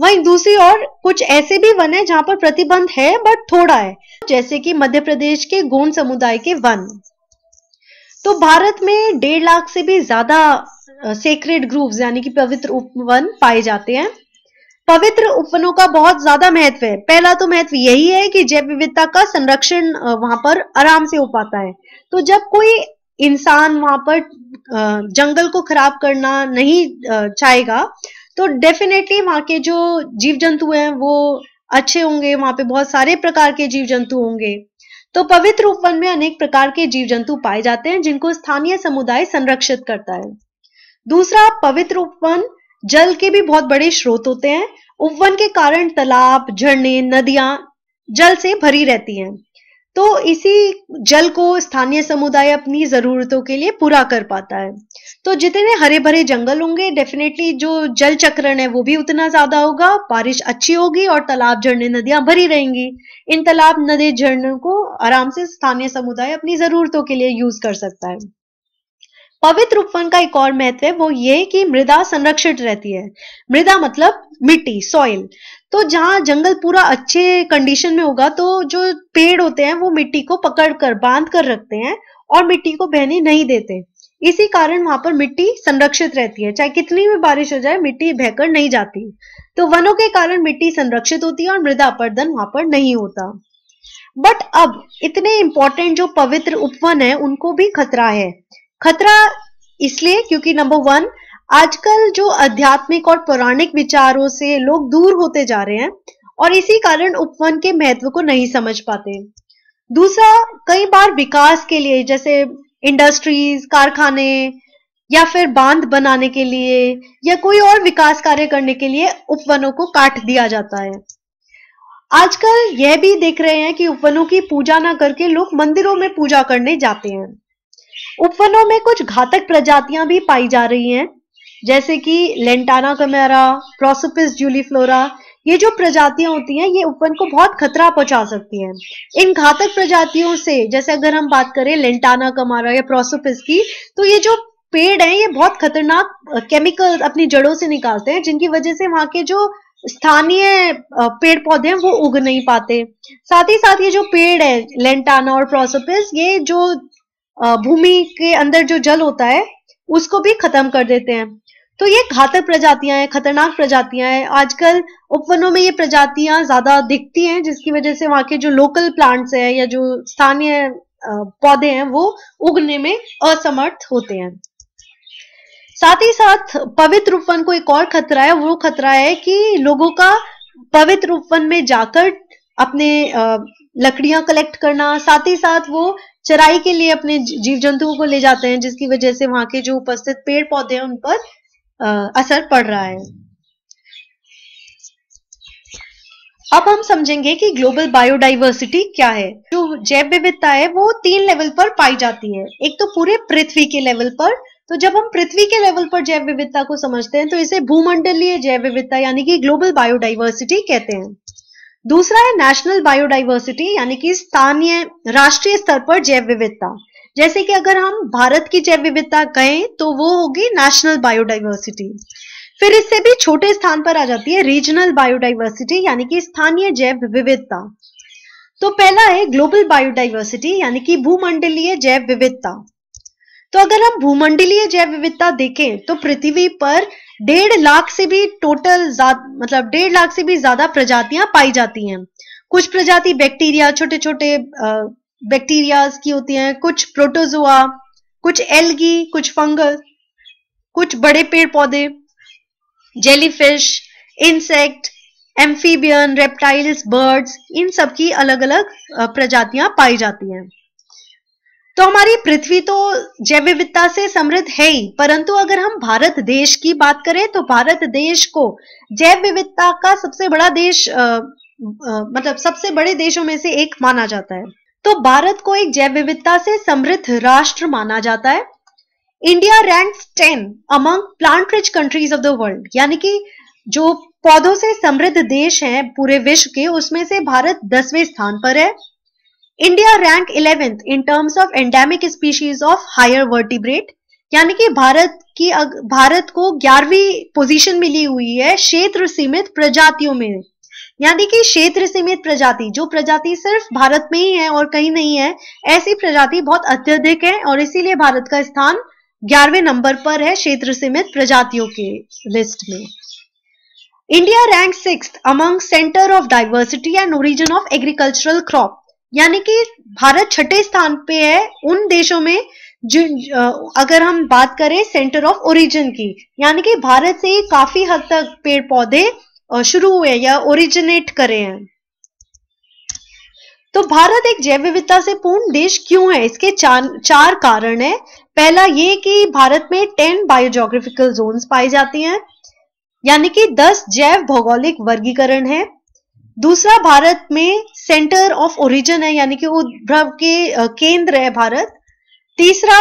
S1: वहीं दूसरी ओर कुछ ऐसे भी वन है जहां पर प्रतिबंध है बट थोड़ा है जैसे कि मध्य प्रदेश के गोंड समुदाय के वन तो भारत में डेढ़ लाख से भी ज्यादा सेक्रेड ग्रुप्स यानी कि पवित्र उपवन पाए जाते हैं पवित्र उपवनों का बहुत ज्यादा महत्व है पहला तो महत्व यही है कि जैव विविधता का संरक्षण वहां पर आराम से हो पाता है तो जब कोई इंसान वहां पर जंगल को खराब करना नहीं चाहेगा तो डेफिनेटली वहां के जो जीव जंतु हैं वो अच्छे होंगे वहां पे बहुत सारे प्रकार के जीव जंतु होंगे तो पवित्र उपवन में अनेक प्रकार के जीव जंतु पाए जाते हैं जिनको स्थानीय समुदाय संरक्षित करता है दूसरा पवित्र उपवन जल के भी बहुत बड़े स्रोत होते हैं उपवन के कारण तालाब झरने नदियां जल से भरी रहती हैं तो इसी जल को स्थानीय समुदाय अपनी जरूरतों के लिए पूरा कर पाता है तो जितने हरे भरे जंगल होंगे डेफिनेटली जो जल चक्रण है वो भी उतना ज्यादा होगा बारिश अच्छी होगी और तालाब झरने नदियां भरी रहेंगी इन तालाब नदी झरनों को आराम से स्थानीय समुदाय अपनी जरूरतों के लिए यूज कर सकता है पवित्र उपवन का एक और महत्व है वो ये कि मृदा संरक्षित रहती है मृदा मतलब मिट्टी सॉइल तो जहां जंगल पूरा अच्छे कंडीशन में होगा तो जो पेड़ होते हैं वो मिट्टी को पकड़ कर बांध कर रखते हैं और मिट्टी को बहने नहीं देते इसी कारण वहां पर मिट्टी संरक्षित रहती है चाहे कितनी भी बारिश हो जाए मिट्टी बहकर नहीं जाती तो वनों के कारण मिट्टी संरक्षित होती है और मृदा अपर्दन वहां पर नहीं होता बट अब इतने इंपॉर्टेंट जो पवित्र उपवन है उनको भी खतरा है खतरा इसलिए क्योंकि नंबर वन आजकल जो आध्यात्मिक और पौराणिक विचारों से लोग दूर होते जा रहे हैं और इसी कारण उपवन के महत्व को नहीं समझ पाते दूसरा कई बार विकास के लिए जैसे इंडस्ट्रीज कारखाने या फिर बांध बनाने के लिए या कोई और विकास कार्य करने के लिए उपवनों को काट दिया जाता है आजकल यह भी देख रहे हैं कि उपवनों की पूजा ना करके लोग मंदिरों में पूजा करने जाते हैं उपवनों में कुछ घातक प्रजातियां भी पाई जा रही हैं जैसे कि लेंटाना कमेरा प्रोसोपिस जूलीफ्लोरा ये जो प्रजातियां होती हैं ये उपवन को बहुत खतरा पहुंचा सकती हैं इन घातक प्रजातियों से जैसे अगर हम बात करें लेंटाना कमारा या प्रोसोपिस की तो ये जो पेड़ हैं ये बहुत खतरनाक केमिकल अपनी जड़ों से निकालते हैं जिनकी वजह से वहां के जो स्थानीय पेड़ पौधे हैं वो उग नहीं पाते साथ ही साथ ये जो पेड़ है लेंटाना और प्रोसोपिस ये जो भूमि के अंदर जो जल होता है उसको भी खत्म कर देते हैं तो ये घातक प्रजातियां हैं खतरनाक प्रजातियां हैं आजकल उपवनों में ये प्रजातियां ज्यादा दिखती हैं जिसकी वजह से वहां के जो लोकल प्लांट्स हैं या जो स्थानीय पौधे हैं वो उगने में असमर्थ होते हैं साथ ही साथ पवित्र उपवन को एक और खतरा है वो खतरा है कि लोगों का पवित्र उपवन में जाकर अपने लकड़ियां कलेक्ट करना साथ ही साथ वो चराई के लिए अपने जीव जंतुओं को ले जाते हैं जिसकी वजह से वहां के जो उपस्थित पेड़ पौधे हैं उन पर आ, असर पड़ रहा है अब हम समझेंगे कि ग्लोबल बायोडाइवर्सिटी क्या है जो जैव विविधता है वो तीन लेवल पर पाई जाती है एक तो पूरे पृथ्वी के लेवल पर तो जब हम पृथ्वी के लेवल पर जैव विविधता को समझते हैं तो इसे भूमंडलीय जैव विविधता यानी कि ग्लोबल बायोडाइवर्सिटी कहते हैं दूसरा है नेशनल बायोडाइवर्सिटी यानी कि स्थानीय राष्ट्रीय स्तर पर जैव विविधता जैसे कि अगर हम भारत की जैव विविधता कहें तो वो होगी नेशनल बायोडाइवर्सिटी फिर इससे भी छोटे स्थान पर आ जाती है रीजनल बायोडाइवर्सिटी यानी कि स्थानीय जैव विविधता तो पहला है ग्लोबल बायोडाइवर्सिटी यानी कि भूमंडलीय जैव विविधता तो अगर हम भूमंडलीय जैव विविधता देखें तो पृथ्वी पर डेढ़ लाख से भी टोटल मतलब डेढ़ लाख से भी ज्यादा प्रजातियां पाई जाती हैं कुछ प्रजाति बैक्टीरिया छोटे छोटे बैक्टीरिया की होती हैं कुछ प्रोटोजोआ कुछ एल्गी कुछ फंगस कुछ बड़े पेड़ पौधे jellyfish insect amphibian reptiles birds इन सबकी अलग अलग प्रजातियां पाई जाती हैं तो हमारी पृथ्वी तो जैव विविधता से समृद्ध है ही परंतु अगर हम भारत देश की बात करें तो भारत देश को जैव विविधता का सबसे बड़ा देश आ, आ, मतलब सबसे बड़े देशों में से एक माना जाता है तो भारत को एक जैव विविधता से समृद्ध राष्ट्र माना जाता है India rank ten among plant rich countries of the world यानी कि जो पौधों से समृद्ध देश हैं पूरे विश्व के उसमें से भारत दसवें स्थान पर है India rank eleventh in terms of endemic species of higher vertebrate यानी कि भारत की अग, भारत को ग्यारहवीं पोजीशन मिली हुई है क्षेत्र सीमित प्रजातियों में यानी कि क्षेत्र सीमित प्रजाति जो प्रजाति सिर्फ भारत में ही है और कहीं नहीं है ऐसी प्रजाति बहुत अत्यधिक है और इसीलिए भारत का स्थान ग्यारहवें नंबर पर है क्षेत्र सीमित प्रजातियों के लिस्ट में India rank six among centre of diversity and origin of agricultural crop यानी कि भारत छठे स्थान पे है उन देशों में जिन अगर हम बात करें सेंटर ऑफ ओरिजिन की यानी कि भारत से काफी हद तक पेड़ पौधे शुरू हुए या ओरिजिनेट करे हैं तो भारत एक जैव विविधता से पूर्ण देश क्यों है इसके चार चार कारण है पहला ये कि भारत में टेन बायोजोग्राफिकल जोन्स पाई जाती हैं यानी कि दस जैव भौगोलिक वर्गीकरण है दूसरा भारत में सेंटर ऑफ ओरिजिन है यानी कि उद्भव के केंद्र है भारत तीसरा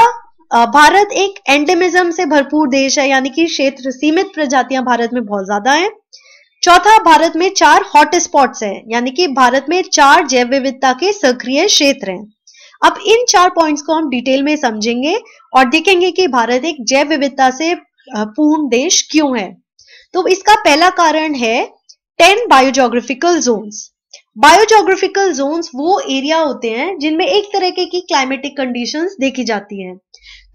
S1: भारत एक एंडेमिज्म से भरपूर देश है यानी कि क्षेत्र सीमित प्रजातियां भारत में बहुत ज्यादा हैं चौथा भारत में चार हॉट स्पॉट्स हैं यानी कि भारत में चार जैव विविधता के सक्रिय क्षेत्र हैं अब इन चार पॉइंट्स को हम डिटेल में समझेंगे और देखेंगे कि भारत एक जैव विविधता से पूर्ण देश क्यों है तो इसका पहला कारण है ten biogeographical zones biogeographical zones वो एरिया होते हैं जिनमें एक के की क्लाइमेटिक कंडीशंस देखी जाती हैं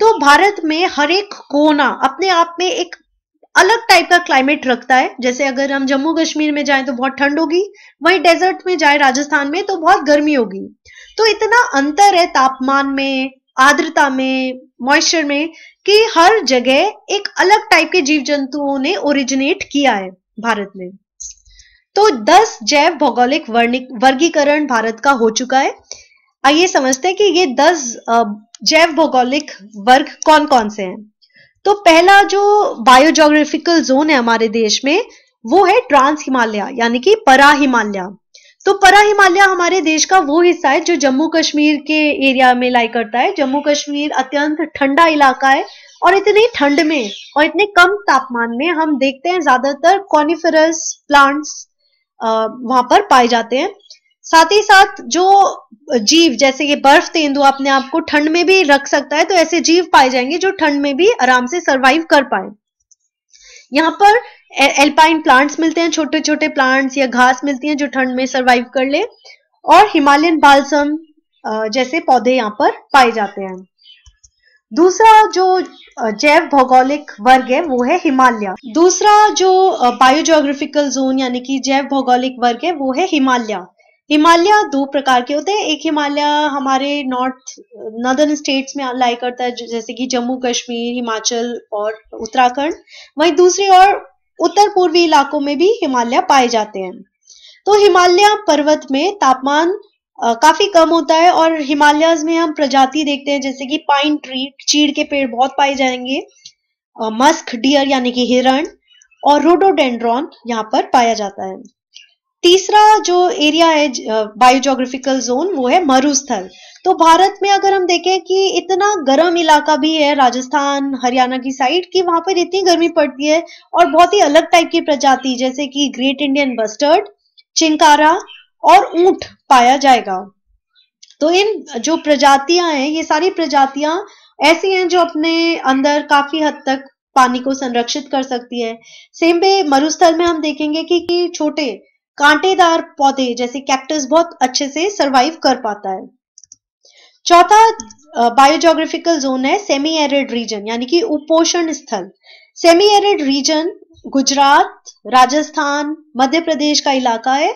S1: तो भारत में हर एक कोना अपने आप में एक अलग टाइप का क्लाइमेट रखता है जैसे अगर हम जम्मू कश्मीर में जाएं तो बहुत ठंड होगी वहीं डेजर्ट में जाए राजस्थान में तो बहुत गर्मी होगी तो इतना अंतर है तापमान में आर्द्रता में मॉइस्चर में कि हर जगह एक अलग टाइप के जीव जंतुओं ने ओरिजिनेट किया है भारत में तो 10 जैव भौगोलिक वर्गीकरण भारत का हो चुका है आइए समझते हैं कि ये 10 जैव भौगोलिक वर्ग कौन कौन से हैं तो पहला जो बायोजोग्राफिकल जोन है हमारे देश में वो है ट्रांस हिमालय यानी कि परा हिमालय तो परा हिमालय हमारे देश का वो हिस्सा है जो जम्मू कश्मीर के एरिया में लाई करता है जम्मू कश्मीर अत्यंत ठंडा इलाका है और इतनी ठंड में और इतने कम तापमान में हम देखते हैं ज्यादातर कॉनिफेरस प्लांट्स वहां पर पाए जाते हैं साथ ही साथ जो जीव जैसे ये बर्फ तेंदुआ अपने आप को ठंड में भी रख सकता है तो ऐसे जीव पाए जाएंगे जो ठंड में भी आराम से सरवाइव कर पाए यहाँ पर एल्पाइन प्लांट्स मिलते हैं छोटे छोटे प्लांट्स या घास मिलती हैं जो ठंड में सरवाइव कर ले और हिमालयन बालसम जैसे पौधे यहाँ पर पाए जाते हैं दूसरा जो जैव भौगोलिक वर्ग है वो है हिमालय दूसरा जो बायोजोग्राफिकल जोन यानी कि जैव भौगोलिक वर्ग है वो है हिमालय हिमालय दो प्रकार के होते हैं एक हिमालय हमारे नॉर्थ नदर्न स्टेट्स में लाई करता है जैसे कि जम्मू कश्मीर हिमाचल और उत्तराखंड वहीं दूसरी और उत्तर पूर्वी इलाकों में भी हिमालय पाए जाते हैं तो हिमालय पर्वत में तापमान काफी कम होता है और हिमालयाज में हम प्रजाति देखते हैं जैसे कि पाइन ट्री चीड़ के पेड़ बहुत पाए जाएंगे मस्क डियर यानी कि हिरण और रोडोडेंड्रॉन यहाँ पर पाया जाता है तीसरा जो एरिया है बायोजोग्राफिकल जोन वो है मरुस्थल तो भारत में अगर हम देखें कि इतना गर्म इलाका भी है राजस्थान हरियाणा की साइड कि वहां पर इतनी गर्मी पड़ती है और बहुत ही अलग टाइप की प्रजाति जैसे कि ग्रेट इंडियन बस्टर्ड चिंकारा और ऊंट पाया जाएगा तो इन जो प्रजातियां हैं ये सारी प्रजातियां ऐसी हैं जो अपने अंदर काफी हद तक पानी को संरक्षित कर सकती है सेम वे मरुस्थल में हम देखेंगे कि, कि छोटे कांटेदार पौधे जैसे कैक्टस बहुत अच्छे से सरवाइव कर पाता है चौथा बायोजोग्राफिकल जोन है सेमी एरिड रीजन यानी कि उपोषण स्थल semi arid region Gujarat Rajasthan Madhya Pradesh का इलाका है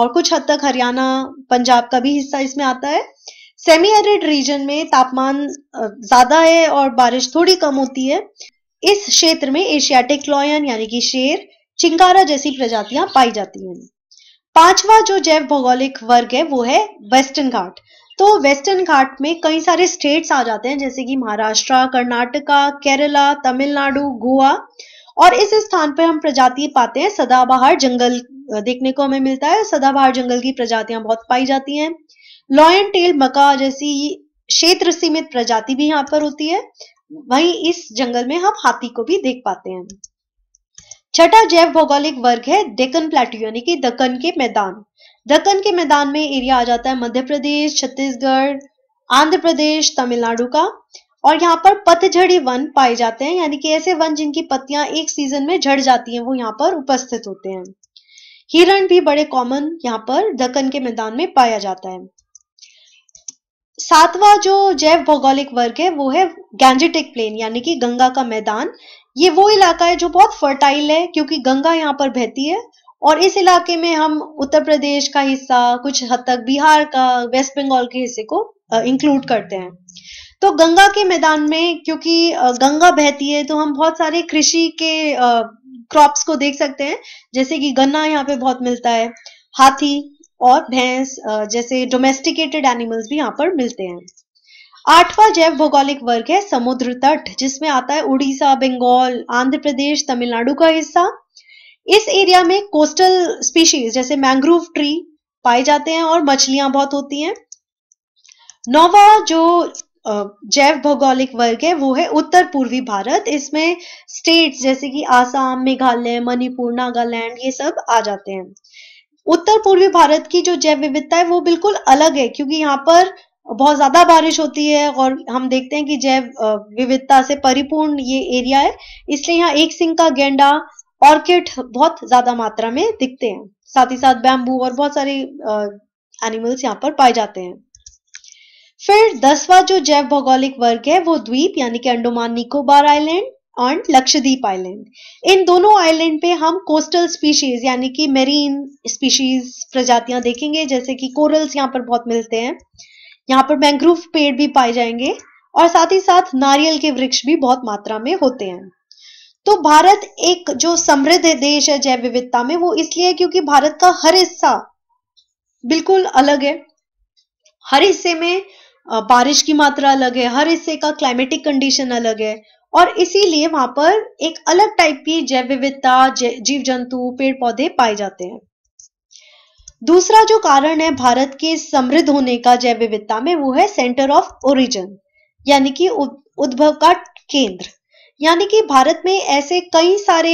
S1: और कुछ हद तक हरियाणा पंजाब का भी हिस्सा इसमें आता है सेमी एरिड रीजन में तापमान ज्यादा है और बारिश थोड़ी कम होती है इस क्षेत्र में एशियाटिक लॉयन यानी कि शेर चिंगारा जैसी प्रजातियां पाई जाती हैं पांचवा जो जैव भौगोलिक वर्ग है वो है वेस्टर्न घाट तो वेस्टर्न घाट में कई सारे स्टेट्स आ जाते हैं जैसे कि महाराष्ट्र कर्नाटका केरला तमिलनाडु गोवा और इस स्थान पर हम प्रजाति पाते हैं सदाबहार जंगल देखने को हमें मिलता है सदाबहार जंगल की प्रजातियां बहुत पाई जाती हैं लॉयन टेल मका जैसी क्षेत्र सीमित प्रजाति भी यहाँ पर होती है वहीं इस जंगल में हम हाथी को भी देख पाते हैं छठा जैव भौगोलिक वर्ग है डेकन प्लेटू यानी कि दक्कन के मैदान दक्कन के मैदान में एरिया आ जाता है मध्य प्रदेश छत्तीसगढ़ आंध्र प्रदेश तमिलनाडु का और यहाँ पर पतझड़ी वन पाए जाते हैं यानी कि ऐसे वन जिनकी पत्तियां एक सीजन में झड़ जाती हैं वो यहाँ पर उपस्थित होते हैं हिरण भी बड़े कॉमन यहाँ पर दक्कन के मैदान में पाया जाता है सातवां जो जैव भौगोलिक वर्ग है वो है गैंजेटिक प्लेन यानी कि गंगा का मैदान ये वो इलाका है जो बहुत फर्टाइल है क्योंकि गंगा यहाँ पर बहती है और इस इलाके में हम उत्तर प्रदेश का हिस्सा कुछ हद तक बिहार का वेस्ट बंगाल के हिस्से को इंक्लूड करते हैं तो गंगा के मैदान में क्योंकि गंगा बहती है तो हम बहुत सारे कृषि के क्रॉप्स को देख सकते हैं जैसे कि गन्ना यहाँ पे बहुत मिलता है हाथी और भैंस जैसे डोमेस्टिकेटेड एनिमल्स भी यहाँ पर मिलते हैं आठवां जैव भौगोलिक वर्ग है समुद्र तट जिसमें आता है उड़ीसा बंगाल आंध्र प्रदेश तमिलनाडु का हिस्सा इस एरिया में कोस्टल स्पीशीज जैसे मैंग्रोव ट्री पाए जाते हैं और मछलियां बहुत होती हैं नौवा जो जैव भौगोलिक वर्ग है वो है उत्तर पूर्वी भारत इसमें स्टेट्स जैसे कि आसाम मेघालय मणिपुर नागालैंड ये सब आ जाते हैं उत्तर पूर्वी भारत की जो जैव विविधता है वो बिल्कुल अलग है क्योंकि यहाँ पर बहुत ज्यादा बारिश होती है और हम देखते हैं कि जैव विविधता से परिपूर्ण ये एरिया है इसलिए यहाँ एक सिंह का गेंडा ऑर्किड बहुत ज्यादा मात्रा में दिखते हैं साथ ही साथ बैम्बू और बहुत सारे एनिमल्स यहाँ पर पाए जाते हैं फिर दसवा जो जैव भौगोलिक वर्ग है वो द्वीप यानी कि अंडोमान निकोबार आइलैंड और लक्षद्वीप आइलैंड इन दोनों आइलैंड पे हम कोस्टल स्पीशीज यानी कि मेरीन स्पीशीज प्रजातियां देखेंगे जैसे कि कोरल्स यहाँ पर बहुत मिलते हैं यहाँ पर मैंग्रोव पेड़ भी पाए जाएंगे और साथ ही साथ नारियल के वृक्ष भी बहुत मात्रा में होते हैं तो भारत एक जो समृद्ध देश है जैव विविधता में वो इसलिए क्योंकि भारत का हर हिस्सा बिल्कुल अलग है हर हिस्से में बारिश की मात्रा अलग है हर हिस्से का क्लाइमेटिक कंडीशन अलग है और इसीलिए वहां पर एक अलग टाइप की जैव विविधता जीव जंतु पेड़ पौधे पाए जाते हैं दूसरा जो कारण है भारत के समृद्ध होने का जैव विविधता में वो है सेंटर ऑफ ओरिजिन यानी कि उद्भव का केंद्र यानी कि भारत में ऐसे कई सारे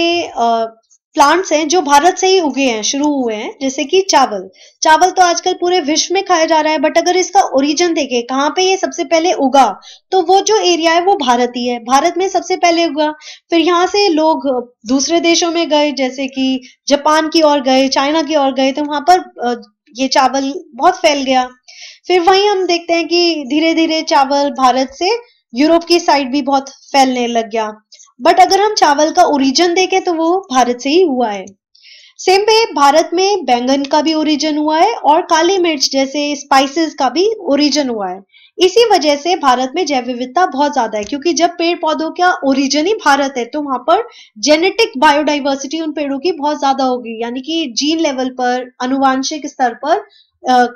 S1: प्लांट्स हैं जो भारत से ही उगे हैं शुरू हुए हैं जैसे कि चावल चावल तो आजकल पूरे विश्व में खाया जा रहा है बट अगर इसका ओरिजिन देखें कहाँ पे ये सबसे पहले उगा तो वो जो एरिया है वो भारत ही है भारत में सबसे पहले उगा फिर यहाँ से लोग दूसरे देशों में गए जैसे कि जापान की ओर गए चाइना की ओर गए तो वहां पर ये चावल बहुत फैल गया फिर वही हम देखते हैं कि धीरे धीरे चावल भारत से यूरोप की साइड भी बहुत फैलने लग गया बट अगर हम चावल का ओरिजिन देखें तो वो भारत से ही हुआ है सेम वे भारत में बैंगन का भी ओरिजिन हुआ है और काली मिर्च जैसे स्पाइसेस का भी ओरिजिन हुआ है इसी वजह से भारत में जैव विविधता बहुत ज्यादा है क्योंकि जब पेड़ पौधों का ओरिजिन ही भारत है तो वहां पर जेनेटिक बायोडाइवर्सिटी उन पेड़ों की बहुत ज्यादा होगी यानी कि जीन लेवल पर अनुवांशिक स्तर पर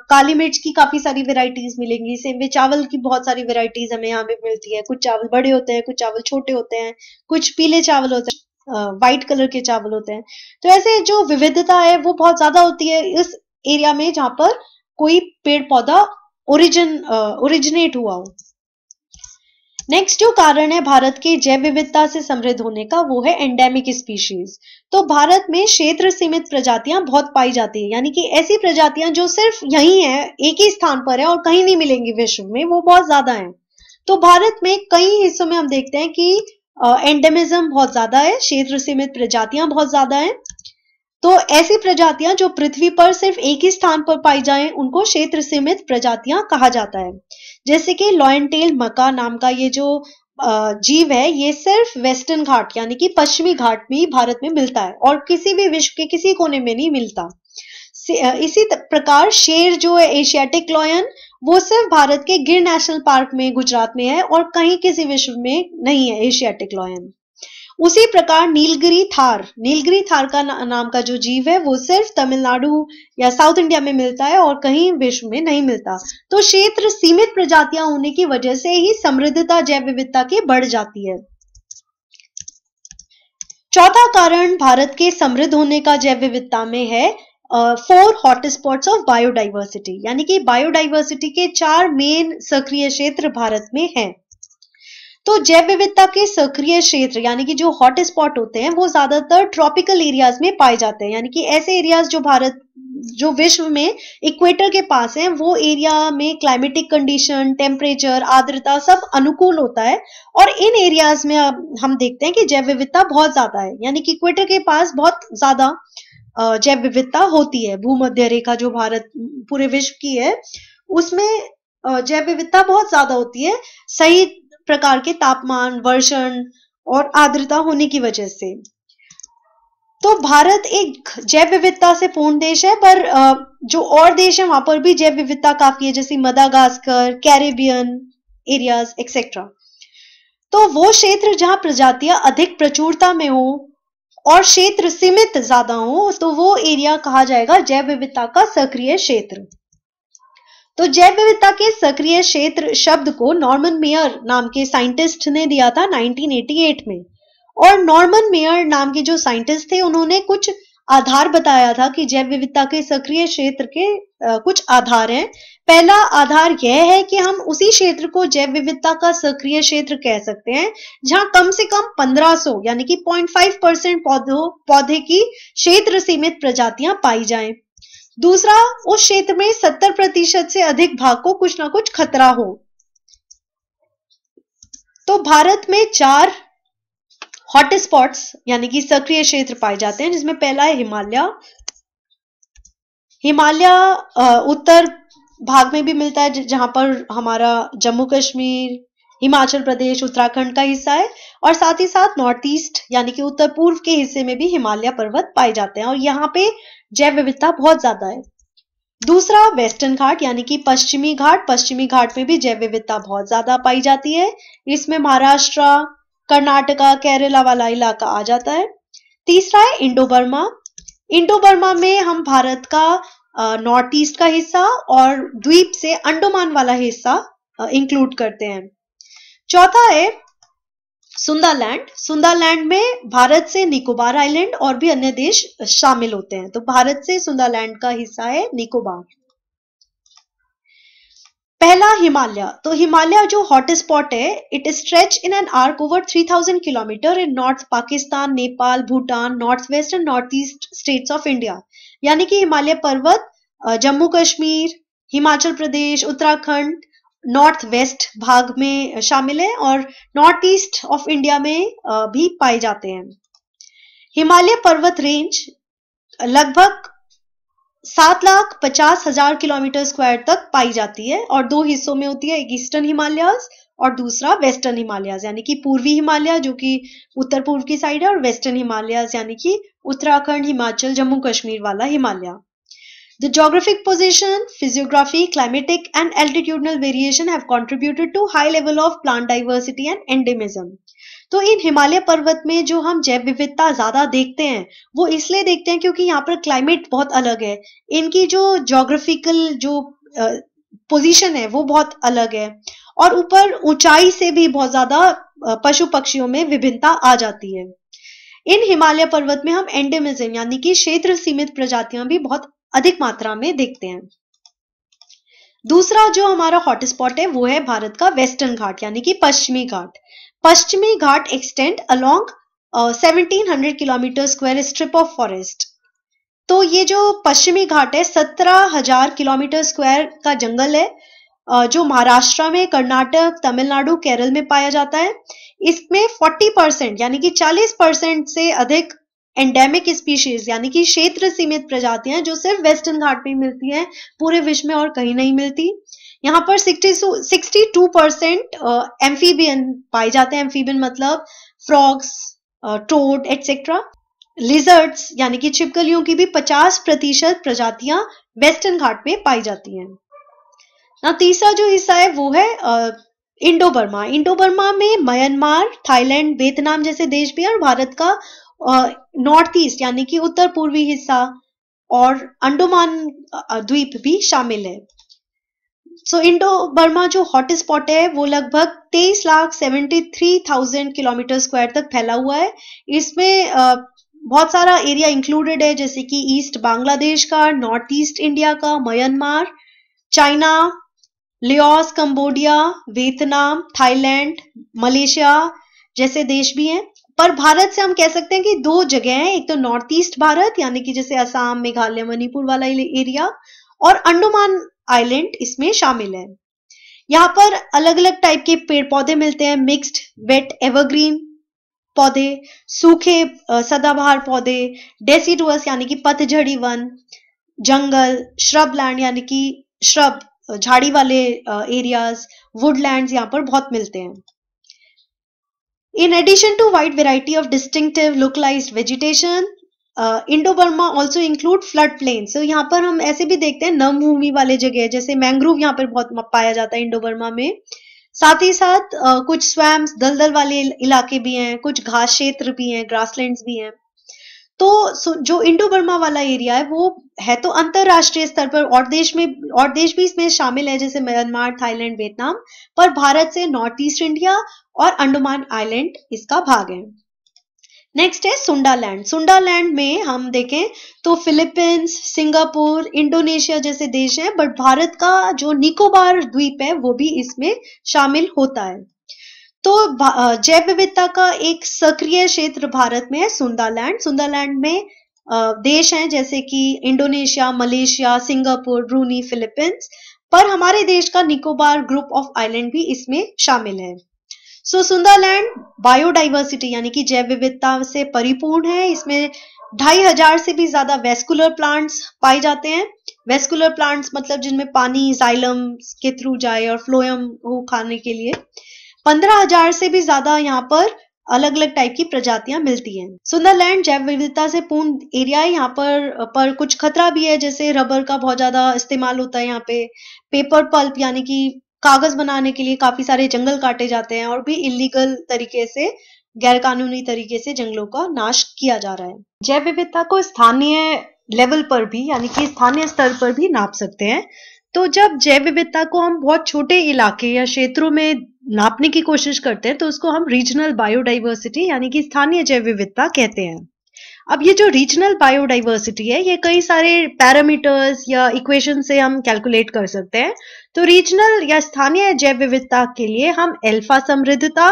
S1: काली मिर्च की काफी सारी वेराइटीज मिलेंगी सेम वे चावल की बहुत सारी वेराइटीज हमें यहाँ पे मिलती है कुछ चावल बड़े होते हैं कुछ चावल छोटे होते हैं कुछ पीले चावल होते हैं व्हाइट कलर के चावल होते हैं तो ऐसे जो विविधता है वो बहुत ज्यादा होती है इस एरिया में जहाँ पर कोई पेड़ पौधा ओरिजिन ओरिजिनेट हुआ हो नेक्स्ट जो कारण है भारत के जैव विविधता से समृद्ध होने का वो है एंडेमिक स्पीशीज तो भारत में क्षेत्र सीमित प्रजातियां बहुत पाई जाती है यानी कि ऐसी प्रजातियां जो सिर्फ यही है एक ही स्थान पर है और कहीं नहीं मिलेंगी विश्व में वो बहुत ज्यादा है तो भारत में कई हिस्सों में हम देखते हैं कि एंडेमिज्म बहुत ज्यादा है क्षेत्र सीमित प्रजातियां बहुत ज्यादा है तो ऐसी प्रजातियां जो पृथ्वी पर सिर्फ एक ही स्थान पर पाई जाए उनको क्षेत्र सीमित प्रजातियां कहा जाता है जैसे कि लॉयन टेल मका नाम का ये जो जीव है ये सिर्फ वेस्टर्न घाट यानी कि पश्चिमी घाट में भारत में मिलता है और किसी भी विश्व के किसी कोने में नहीं मिलता इसी प्रकार शेर जो है एशियाटिक लॉयन वो सिर्फ भारत के गिर नेशनल पार्क में गुजरात में है और कहीं किसी विश्व में नहीं है एशियाटिक लॉयन उसी प्रकार नीलगिरी थार नीलगिरी थार का ना, नाम का जो जीव है वो सिर्फ तमिलनाडु या साउथ इंडिया में मिलता है और कहीं विश्व में नहीं मिलता तो क्षेत्र सीमित प्रजातियां होने की वजह से ही समृद्धता जैव विविधता की बढ़ जाती है चौथा कारण भारत के समृद्ध होने का जैव विविधता में है फोर हॉटस्पॉट्स ऑफ बायोडाइवर्सिटी यानी कि बायोडाइवर्सिटी के चार मेन सक्रिय क्षेत्र भारत में हैं तो जैव विविधता के सक्रिय क्षेत्र यानी कि जो हॉट स्पॉट होते हैं वो ज्यादातर ट्रॉपिकल एरियाज में पाए जाते हैं यानी कि ऐसे एरियाज जो भारत जो विश्व में इक्वेटर के पास है वो एरिया में क्लाइमेटिक कंडीशन टेम्परेचर आर्द्रता सब अनुकूल होता है और इन एरियाज में हम देखते हैं कि जैव विविधता बहुत ज्यादा है यानी कि इक्वेटर के पास बहुत ज्यादा जैव विविधता होती है भूमध्य रेखा जो भारत पूरे विश्व की है उसमें जैव विविधता बहुत ज्यादा होती है सही प्रकार के तापमान वर्षण और आर्द्रता होने की वजह से तो भारत एक जैव विविधता से पूर्ण देश है पर जो और देश है वहां पर भी जैव विविधता काफी है जैसे मदागास्कर कैरेबियन एरियाज एक्सेट्रा तो वो क्षेत्र जहां प्रजातियां अधिक प्रचुरता में हो और क्षेत्र सीमित ज्यादा हो तो वो एरिया कहा जाएगा जैव विविधता का सक्रिय क्षेत्र तो जैव विविधता के सक्रिय क्षेत्र शब्द को नॉर्मन मेयर नाम के साइंटिस्ट ने दिया था 1988 में और नॉर्मन मेयर नाम के जो साइंटिस्ट थे उन्होंने कुछ आधार बताया था कि जैव विविधता के सक्रिय क्षेत्र के आ, कुछ आधार हैं पहला आधार यह है कि हम उसी क्षेत्र को जैव विविधता का सक्रिय क्षेत्र कह सकते हैं जहां कम से कम 1500 यानी कि 0.5 परसेंट पौधों पौधे की क्षेत्र सीमित प्रजातियां पाई जाएं दूसरा उस क्षेत्र में सत्तर प्रतिशत से अधिक भाग को कुछ ना कुछ खतरा हो तो भारत में चार हॉटस्पॉट्स यानी कि सक्रिय क्षेत्र पाए जाते हैं जिसमें पहला है हिमालय हिमालय उत्तर भाग में भी मिलता है जहां पर हमारा जम्मू कश्मीर हिमाचल प्रदेश उत्तराखंड का हिस्सा है और साथ ही साथ नॉर्थ ईस्ट यानी कि उत्तर पूर्व के हिस्से में भी हिमालय पर्वत पाए जाते हैं और यहाँ पे जैव विविधता बहुत ज्यादा है दूसरा वेस्टर्न घाट यानी कि पश्चिमी घाट पश्चिमी घाट में भी जैव विविधता बहुत ज्यादा पाई जाती है इसमें महाराष्ट्र कर्नाटका केरला वाला इलाका आ जाता है तीसरा है इंडो बर्मा इंडो बर्मा में हम भारत का नॉर्थ ईस्ट का हिस्सा और द्वीप से अंडोमान वाला हिस्सा इंक्लूड करते हैं चौथा है सुंदरलैंड सुंदरलैंड में भारत से निकोबार आइलैंड और भी अन्य देश शामिल होते हैं तो भारत से सुंदरलैंड का हिस्सा है निकोबार पहला हिमालय तो हिमालय जो हॉट स्पॉट है it stretch in an arc over 3000 kilometre in north Pakistan Nepal Bhutan north west and north east states of India यानी कि हिमालय पर्वत जम्मू कश्मीर हिमाचल प्रदेश उत्तराखंड नॉर्थ वेस्ट भाग में शामिल है और नॉर्थ ईस्ट ऑफ इंडिया में भी पाए जाते हैं हिमालय पर्वत रेंज लगभग सात लाख पचास हजार किलोमीटर स्क्वायर तक पाई जाती है और दो हिस्सों में होती है एक ईस्टर्न हिमालयाज और दूसरा वेस्टर्न हिमालयाज यानी कि पूर्वी हिमालय जो कि उत्तर पूर्व की साइड है और वेस्टर्न हिमालयाज यानी कि उत्तराखंड हिमाचल जम्मू कश्मीर वाला Himalaya The geographic position, physiography, climatic and altitudinal variation have contributed to high level of plant diversity and endemism. तो इन हिमालय पर्वत में जो हम जैव विविधता ज्यादा देखते हैं वो इसलिए देखते हैं क्योंकि यहाँ पर क्लाइमेट बहुत अलग है इनकी जो जोग्राफिकल जो पोजीशन है वो बहुत अलग है और ऊपर ऊंचाई से भी बहुत ज्यादा पशु पक्षियों में विभिन्नता आ जाती है इन हिमालय पर्वत में हम एंडेमिज्म यानी कि क्षेत्र सीमित प्रजातियां भी बहुत अधिक मात्रा में देखते हैं दूसरा जो हमारा हॉटस्पॉट है वो है भारत का वेस्टर्न घाट यानी कि Pashchimi Ghat Pashchimi Ghat extend along seventeen hundred kilometre square strip of forest तो ये जो पश्चिमी घाट है सत्रह हजार किलोमीटर स्क्वायर का जंगल है जो महाराष्ट्र में कर्नाटक तमिलनाडु केरल में पाया जाता है इसमें 40 परसेंट यानी कि 40 परसेंट से अधिक एंडेमिक स्पीशीज यानी कि क्षेत्र सीमित प्रजातियां जो सिर्फ वेस्टर्न घाट में मिलती हैं पूरे विश्व में और कहीं नहीं मिलती यहाँ पर 62 परसेंट एम्फीबियन पाए जाते हैं एम्फीबियन मतलब फ्रॉग्स टोड एटसेट्रा लिजर्ड्स यानी कि छिपकलियों की भी 50 प्रतिशत प्रजातियां वेस्टर्न घाट में पाई जाती हैं ना तीसरा जो हिस्सा है वो है इंडो बर्मा इंडो बर्मा में म्यांमार थाईलैंड वियतनाम जैसे देश भी और भारत का नॉर्थ ईस्ट यानी कि उत्तर पूर्वी हिस्सा और अंडोमान द्वीप भी शामिल है सो इंडो बर्मा जो हॉट स्पॉट है वो लगभग तेईस lakh seventy three thousand kilometre square तक फैला हुआ है इसमें बहुत सारा एरिया इंक्लूडेड है जैसे कि ईस्ट बांग्लादेश का नॉर्थ ईस्ट इंडिया का Myanmar China Laos Cambodia Vietnam Thailand Malaysia जैसे देश भी हैं पर भारत से हम कह सकते हैं कि दो जगह है एक तो नॉर्थ ईस्ट भारत यानी कि जैसे असम मेघालय मणिपुर वाला एरिया और अंडमान आइलैंड इसमें शामिल है यहाँ पर अलग अलग टाइप के पेड़ पौधे मिलते हैं मिक्स्ड वेट एवरग्रीन पौधे सूखे सदाबहार पौधे डेसीडुअस यानी कि पतझड़ी वन जंगल श्रब लैंड यानी कि श्रब झाड़ी वाले एरियाज वुडलैंड्स यहाँ पर बहुत मिलते हैं In addition to wide variety of distinctive localized vegetation, uh, Indo-Burma also include flood plain so यहाँ पर हम ऐसे भी देखते हैं नम भूमि वाले जगह जैसे मैंग्रोव यहाँ पर बहुत पाया जाता है इंडो में साथ ही साथ uh, कुछ स्वैम्स दलदल वाले इलाके भी हैं कुछ घास क्षेत्र भी हैं ग्रासलैंड्स भी हैं तो जो इंडो बर्मा वाला एरिया है वो है तो अंतरराष्ट्रीय स्तर पर और देश में और देश भी इसमें शामिल है जैसे म्यांमार थाईलैंड वियतनाम पर भारत से नॉर्थ ईस्ट इंडिया और अंडमान आइलैंड इसका भाग है नेक्स्ट है सुंडालैंड सुंडालैंड में हम देखें तो फिलीपींस सिंगापुर इंडोनेशिया जैसे देश हैं बट भारत का जो निकोबार द्वीप है वो भी इसमें शामिल होता है तो जैव विविधता का एक सक्रिय क्षेत्र भारत में है सुंदरलैंड सुंदरलैंड में देश हैं जैसे कि Indonesia Malaysia Singapore Brunei Philippines पर हमारे देश का निकोबार ग्रुप ऑफ आइलैंड भी इसमें शामिल है सो so, सुंदरलैंड बायोडाइवर्सिटी यानी कि जैव विविधता से परिपूर्ण है इसमें ढाई हजार से भी ज्यादा वेस्कुलर प्लांट्स पाए जाते हैं वेस्कुलर प्लांट्स मतलब जिनमें पानी जाइलम के थ्रू जाए और फ्लोयम हो खाने के लिए पंद्रह हजार से भी ज्यादा यहाँ पर अलग अलग टाइप की प्रजातियां मिलती हैं सुंदरलैंड जैव विविधता से पूर्ण एरिया है यहाँ पर पर कुछ खतरा भी है जैसे रबर का बहुत ज्यादा इस्तेमाल होता है यहाँ पे पेपर पल्प यानी कि कागज बनाने के लिए काफी सारे जंगल काटे जाते हैं और भी इलीगल तरीके से गैरकानूनी तरीके से जंगलों का नाश किया जा रहा है जैव विविधता को स्थानीय लेवल पर भी यानी कि स्थानीय स्तर पर भी नाप सकते हैं तो जब जैव विविधता को हम बहुत छोटे इलाके या क्षेत्रों में नापने की कोशिश करते हैं तो उसको हम रीजनल बायोडाइवर्सिटी यानी कि स्थानीय जैव विविधता कहते हैं अब ये जो रीजनल बायोडाइवर्सिटी है ये कई सारे पैरामीटर्स या इक्वेशन से हम कैलकुलेट कर सकते हैं तो रीजनल या स्थानीय जैव विविधता के लिए हम एल्फा समृद्धता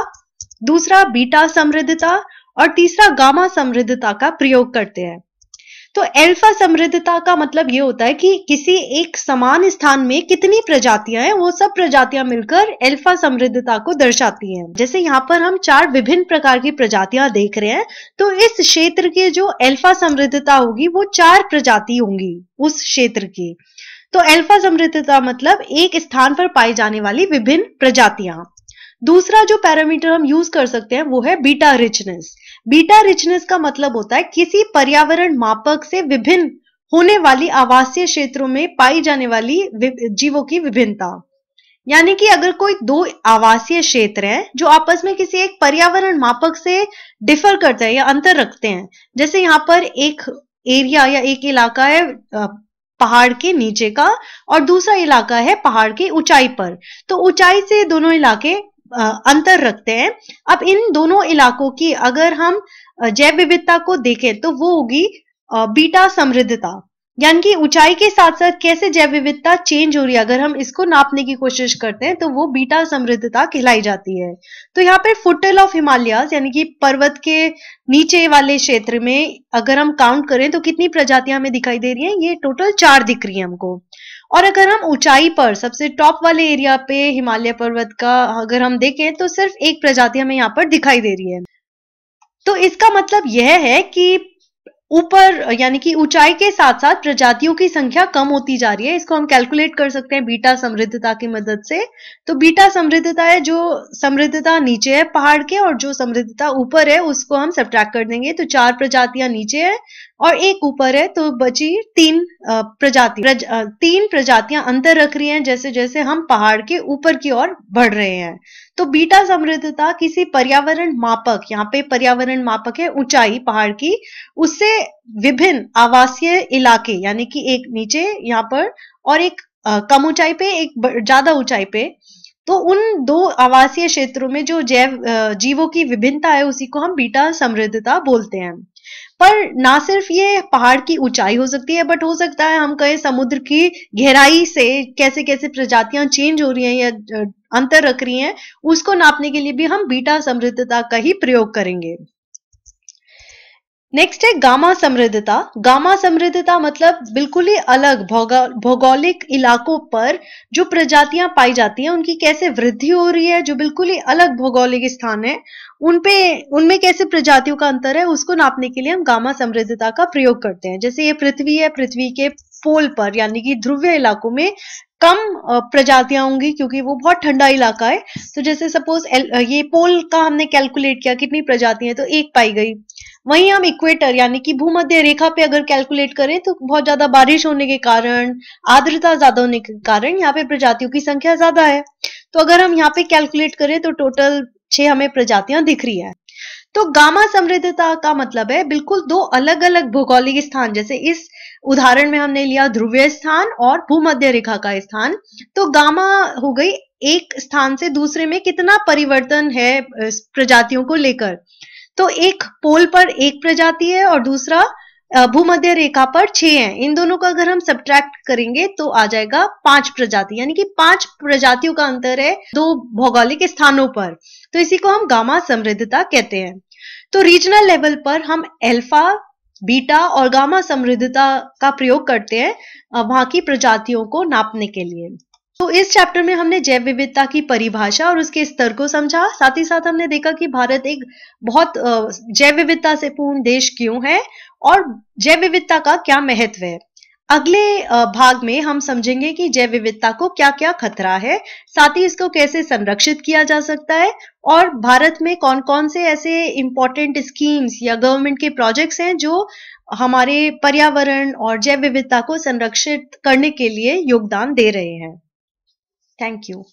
S1: दूसरा बीटा समृद्धता और तीसरा गामा समृद्धता का प्रयोग करते हैं तो एल्फा समृद्धता का मतलब ये होता है कि किसी एक समान स्थान में कितनी प्रजातियां हैं वो सब प्रजातियां मिलकर एल्फा समृद्धता को दर्शाती हैं जैसे यहाँ पर हम चार विभिन्न प्रकार की प्रजातियां देख रहे हैं तो इस क्षेत्र के जो एल्फा समृद्धता होगी वो चार प्रजाति होंगी उस क्षेत्र की तो एल्फा समृद्धता मतलब एक स्थान पर पाई जाने वाली विभिन्न प्रजातियां दूसरा जो पैरामीटर हम यूज कर सकते हैं वो है बीटा रिचनेस बीटा रिचनेस का मतलब होता है किसी पर्यावरण मापक से विभिन्न होने वाली आवासीय क्षेत्रों में पाई जाने वाली जीवों की विभिन्नता यानी कि अगर कोई दो आवासीय क्षेत्र हैं जो आपस में किसी एक पर्यावरण मापक से डिफर करते हैं या अंतर रखते हैं जैसे यहाँ पर एक एरिया या एक इलाका है पहाड़ के नीचे का और दूसरा इलाका है पहाड़ की ऊंचाई पर तो ऊंचाई से दोनों इलाके अंतर रखते हैं अब इन दोनों इलाकों की अगर हम जैव विविधता को देखें तो वो होगी बीटा समृद्धता यानी कि ऊंचाई के साथ साथ कैसे जैव विविधता चेंज हो रही है अगर हम इसको नापने की कोशिश करते हैं तो वो बीटा समृद्धता कहलाई जाती है तो यहाँ पर फुटल ऑफ हिमालयाज यानी कि पर्वत के नीचे वाले क्षेत्र में अगर हम काउंट करें तो कितनी प्रजातियां हमें दिखाई दे रही हैं ये टोटल चार दिख रही है हमको और अगर हम ऊंचाई पर सबसे टॉप वाले एरिया पे हिमालय पर्वत का अगर हम देखें तो सिर्फ एक प्रजाति हमें यहाँ पर दिखाई दे रही है तो इसका मतलब यह है कि ऊपर यानी कि ऊंचाई के साथ साथ प्रजातियों की संख्या कम होती जा रही है इसको हम कैलकुलेट कर सकते हैं बीटा समृद्धता की मदद से तो बीटा समृद्धता है जो समृद्धता नीचे है पहाड़ के और जो समृद्धता ऊपर है उसको हम सब्ट्रैक्ट कर देंगे तो चार प्रजातियां नीचे है और एक ऊपर है तो बची तीन प्रजाति प्रज, तीन प्रजातियां अंतर रख रही हैं जैसे जैसे हम पहाड़ के ऊपर की ओर बढ़ रहे हैं तो बीटा समृद्धता किसी पर्यावरण मापक यहाँ पे पर्यावरण मापक है ऊंचाई पहाड़ की उससे विभिन्न आवासीय इलाके यानी कि एक नीचे यहाँ पर और एक कम ऊंचाई पे एक ज्यादा ऊंचाई पे तो उन दो आवासीय क्षेत्रों में जो जैव जीवों की विभिन्नता है उसी को हम बीटा समृद्धता बोलते हैं पर ना सिर्फ ये पहाड़ की ऊंचाई हो सकती है बट हो सकता है हम कहें समुद्र की गहराई से कैसे कैसे प्रजातियां चेंज हो रही हैं या अंतर रख रही हैं उसको नापने के लिए भी हम बीटा समृद्धता का ही प्रयोग करेंगे नेक्स्ट है गामा समृद्धता गामा समृद्धता मतलब बिल्कुल ही अलग भौगोलिक इलाकों पर जो प्रजातियां पाई जाती हैं उनकी कैसे वृद्धि हो रही है जो बिल्कुल ही अलग भौगोलिक स्थान है उनपे उनमें कैसे प्रजातियों का अंतर है उसको नापने के लिए हम गामा समृद्धता का प्रयोग करते हैं जैसे ये पृथ्वी है पृथ्वी के पोल पर यानी कि ध्रुवीय इलाकों में कम प्रजातियां होंगी क्योंकि वो बहुत ठंडा इलाका है तो जैसे सपोज ये पोल का हमने कैलकुलेट किया कितनी प्रजातियां तो एक पाई गई वहीं हम इक्वेटर यानी कि भूमध्य रेखा पे अगर कैलकुलेट करें तो बहुत ज्यादा बारिश होने के कारण आर्द्रता ज्यादा होने के कारण यहाँ पे प्रजातियों की संख्या ज्यादा है तो अगर हम यहाँ पे कैलकुलेट करें तो टोटल छह हमें प्रजातियां दिख रही है तो गामा समृद्धता का मतलब है बिल्कुल दो अलग अलग भौगोलिक स्थान जैसे इस उदाहरण में हमने लिया ध्रुवीय स्थान और भूमध्य रेखा का स्थान तो गामा हो गई एक स्थान से दूसरे में कितना परिवर्तन है प्रजातियों को लेकर तो एक पोल पर एक प्रजाति है और दूसरा भूमध्य रेखा पर छह हैं इन दोनों का अगर हम सब्ट्रैक्ट करेंगे तो आ जाएगा पांच प्रजाति यानी कि पांच प्रजातियों का अंतर है दो भौगोलिक स्थानों पर तो इसी को हम गामा समृद्धता कहते हैं तो रीजनल लेवल पर हम एल्फा बीटा और गामा समृद्धता का प्रयोग करते हैं वहां की प्रजातियों को नापने के लिए तो इस चैप्टर में हमने जैव विविधता की परिभाषा और उसके स्तर को समझा साथ ही साथ हमने देखा कि भारत एक बहुत जैव विविधता से पूर्ण देश क्यों है और जैव विविधता का क्या महत्व है अगले भाग में हम समझेंगे कि जैव विविधता को क्या क्या खतरा है साथ ही इसको कैसे संरक्षित किया जा सकता है और भारत में कौन कौन से ऐसे इंपॉर्टेंट स्कीम्स या गवर्नमेंट के प्रोजेक्ट्स हैं जो हमारे पर्यावरण और जैव विविधता को संरक्षित करने के लिए योगदान दे रहे हैं थैंक यू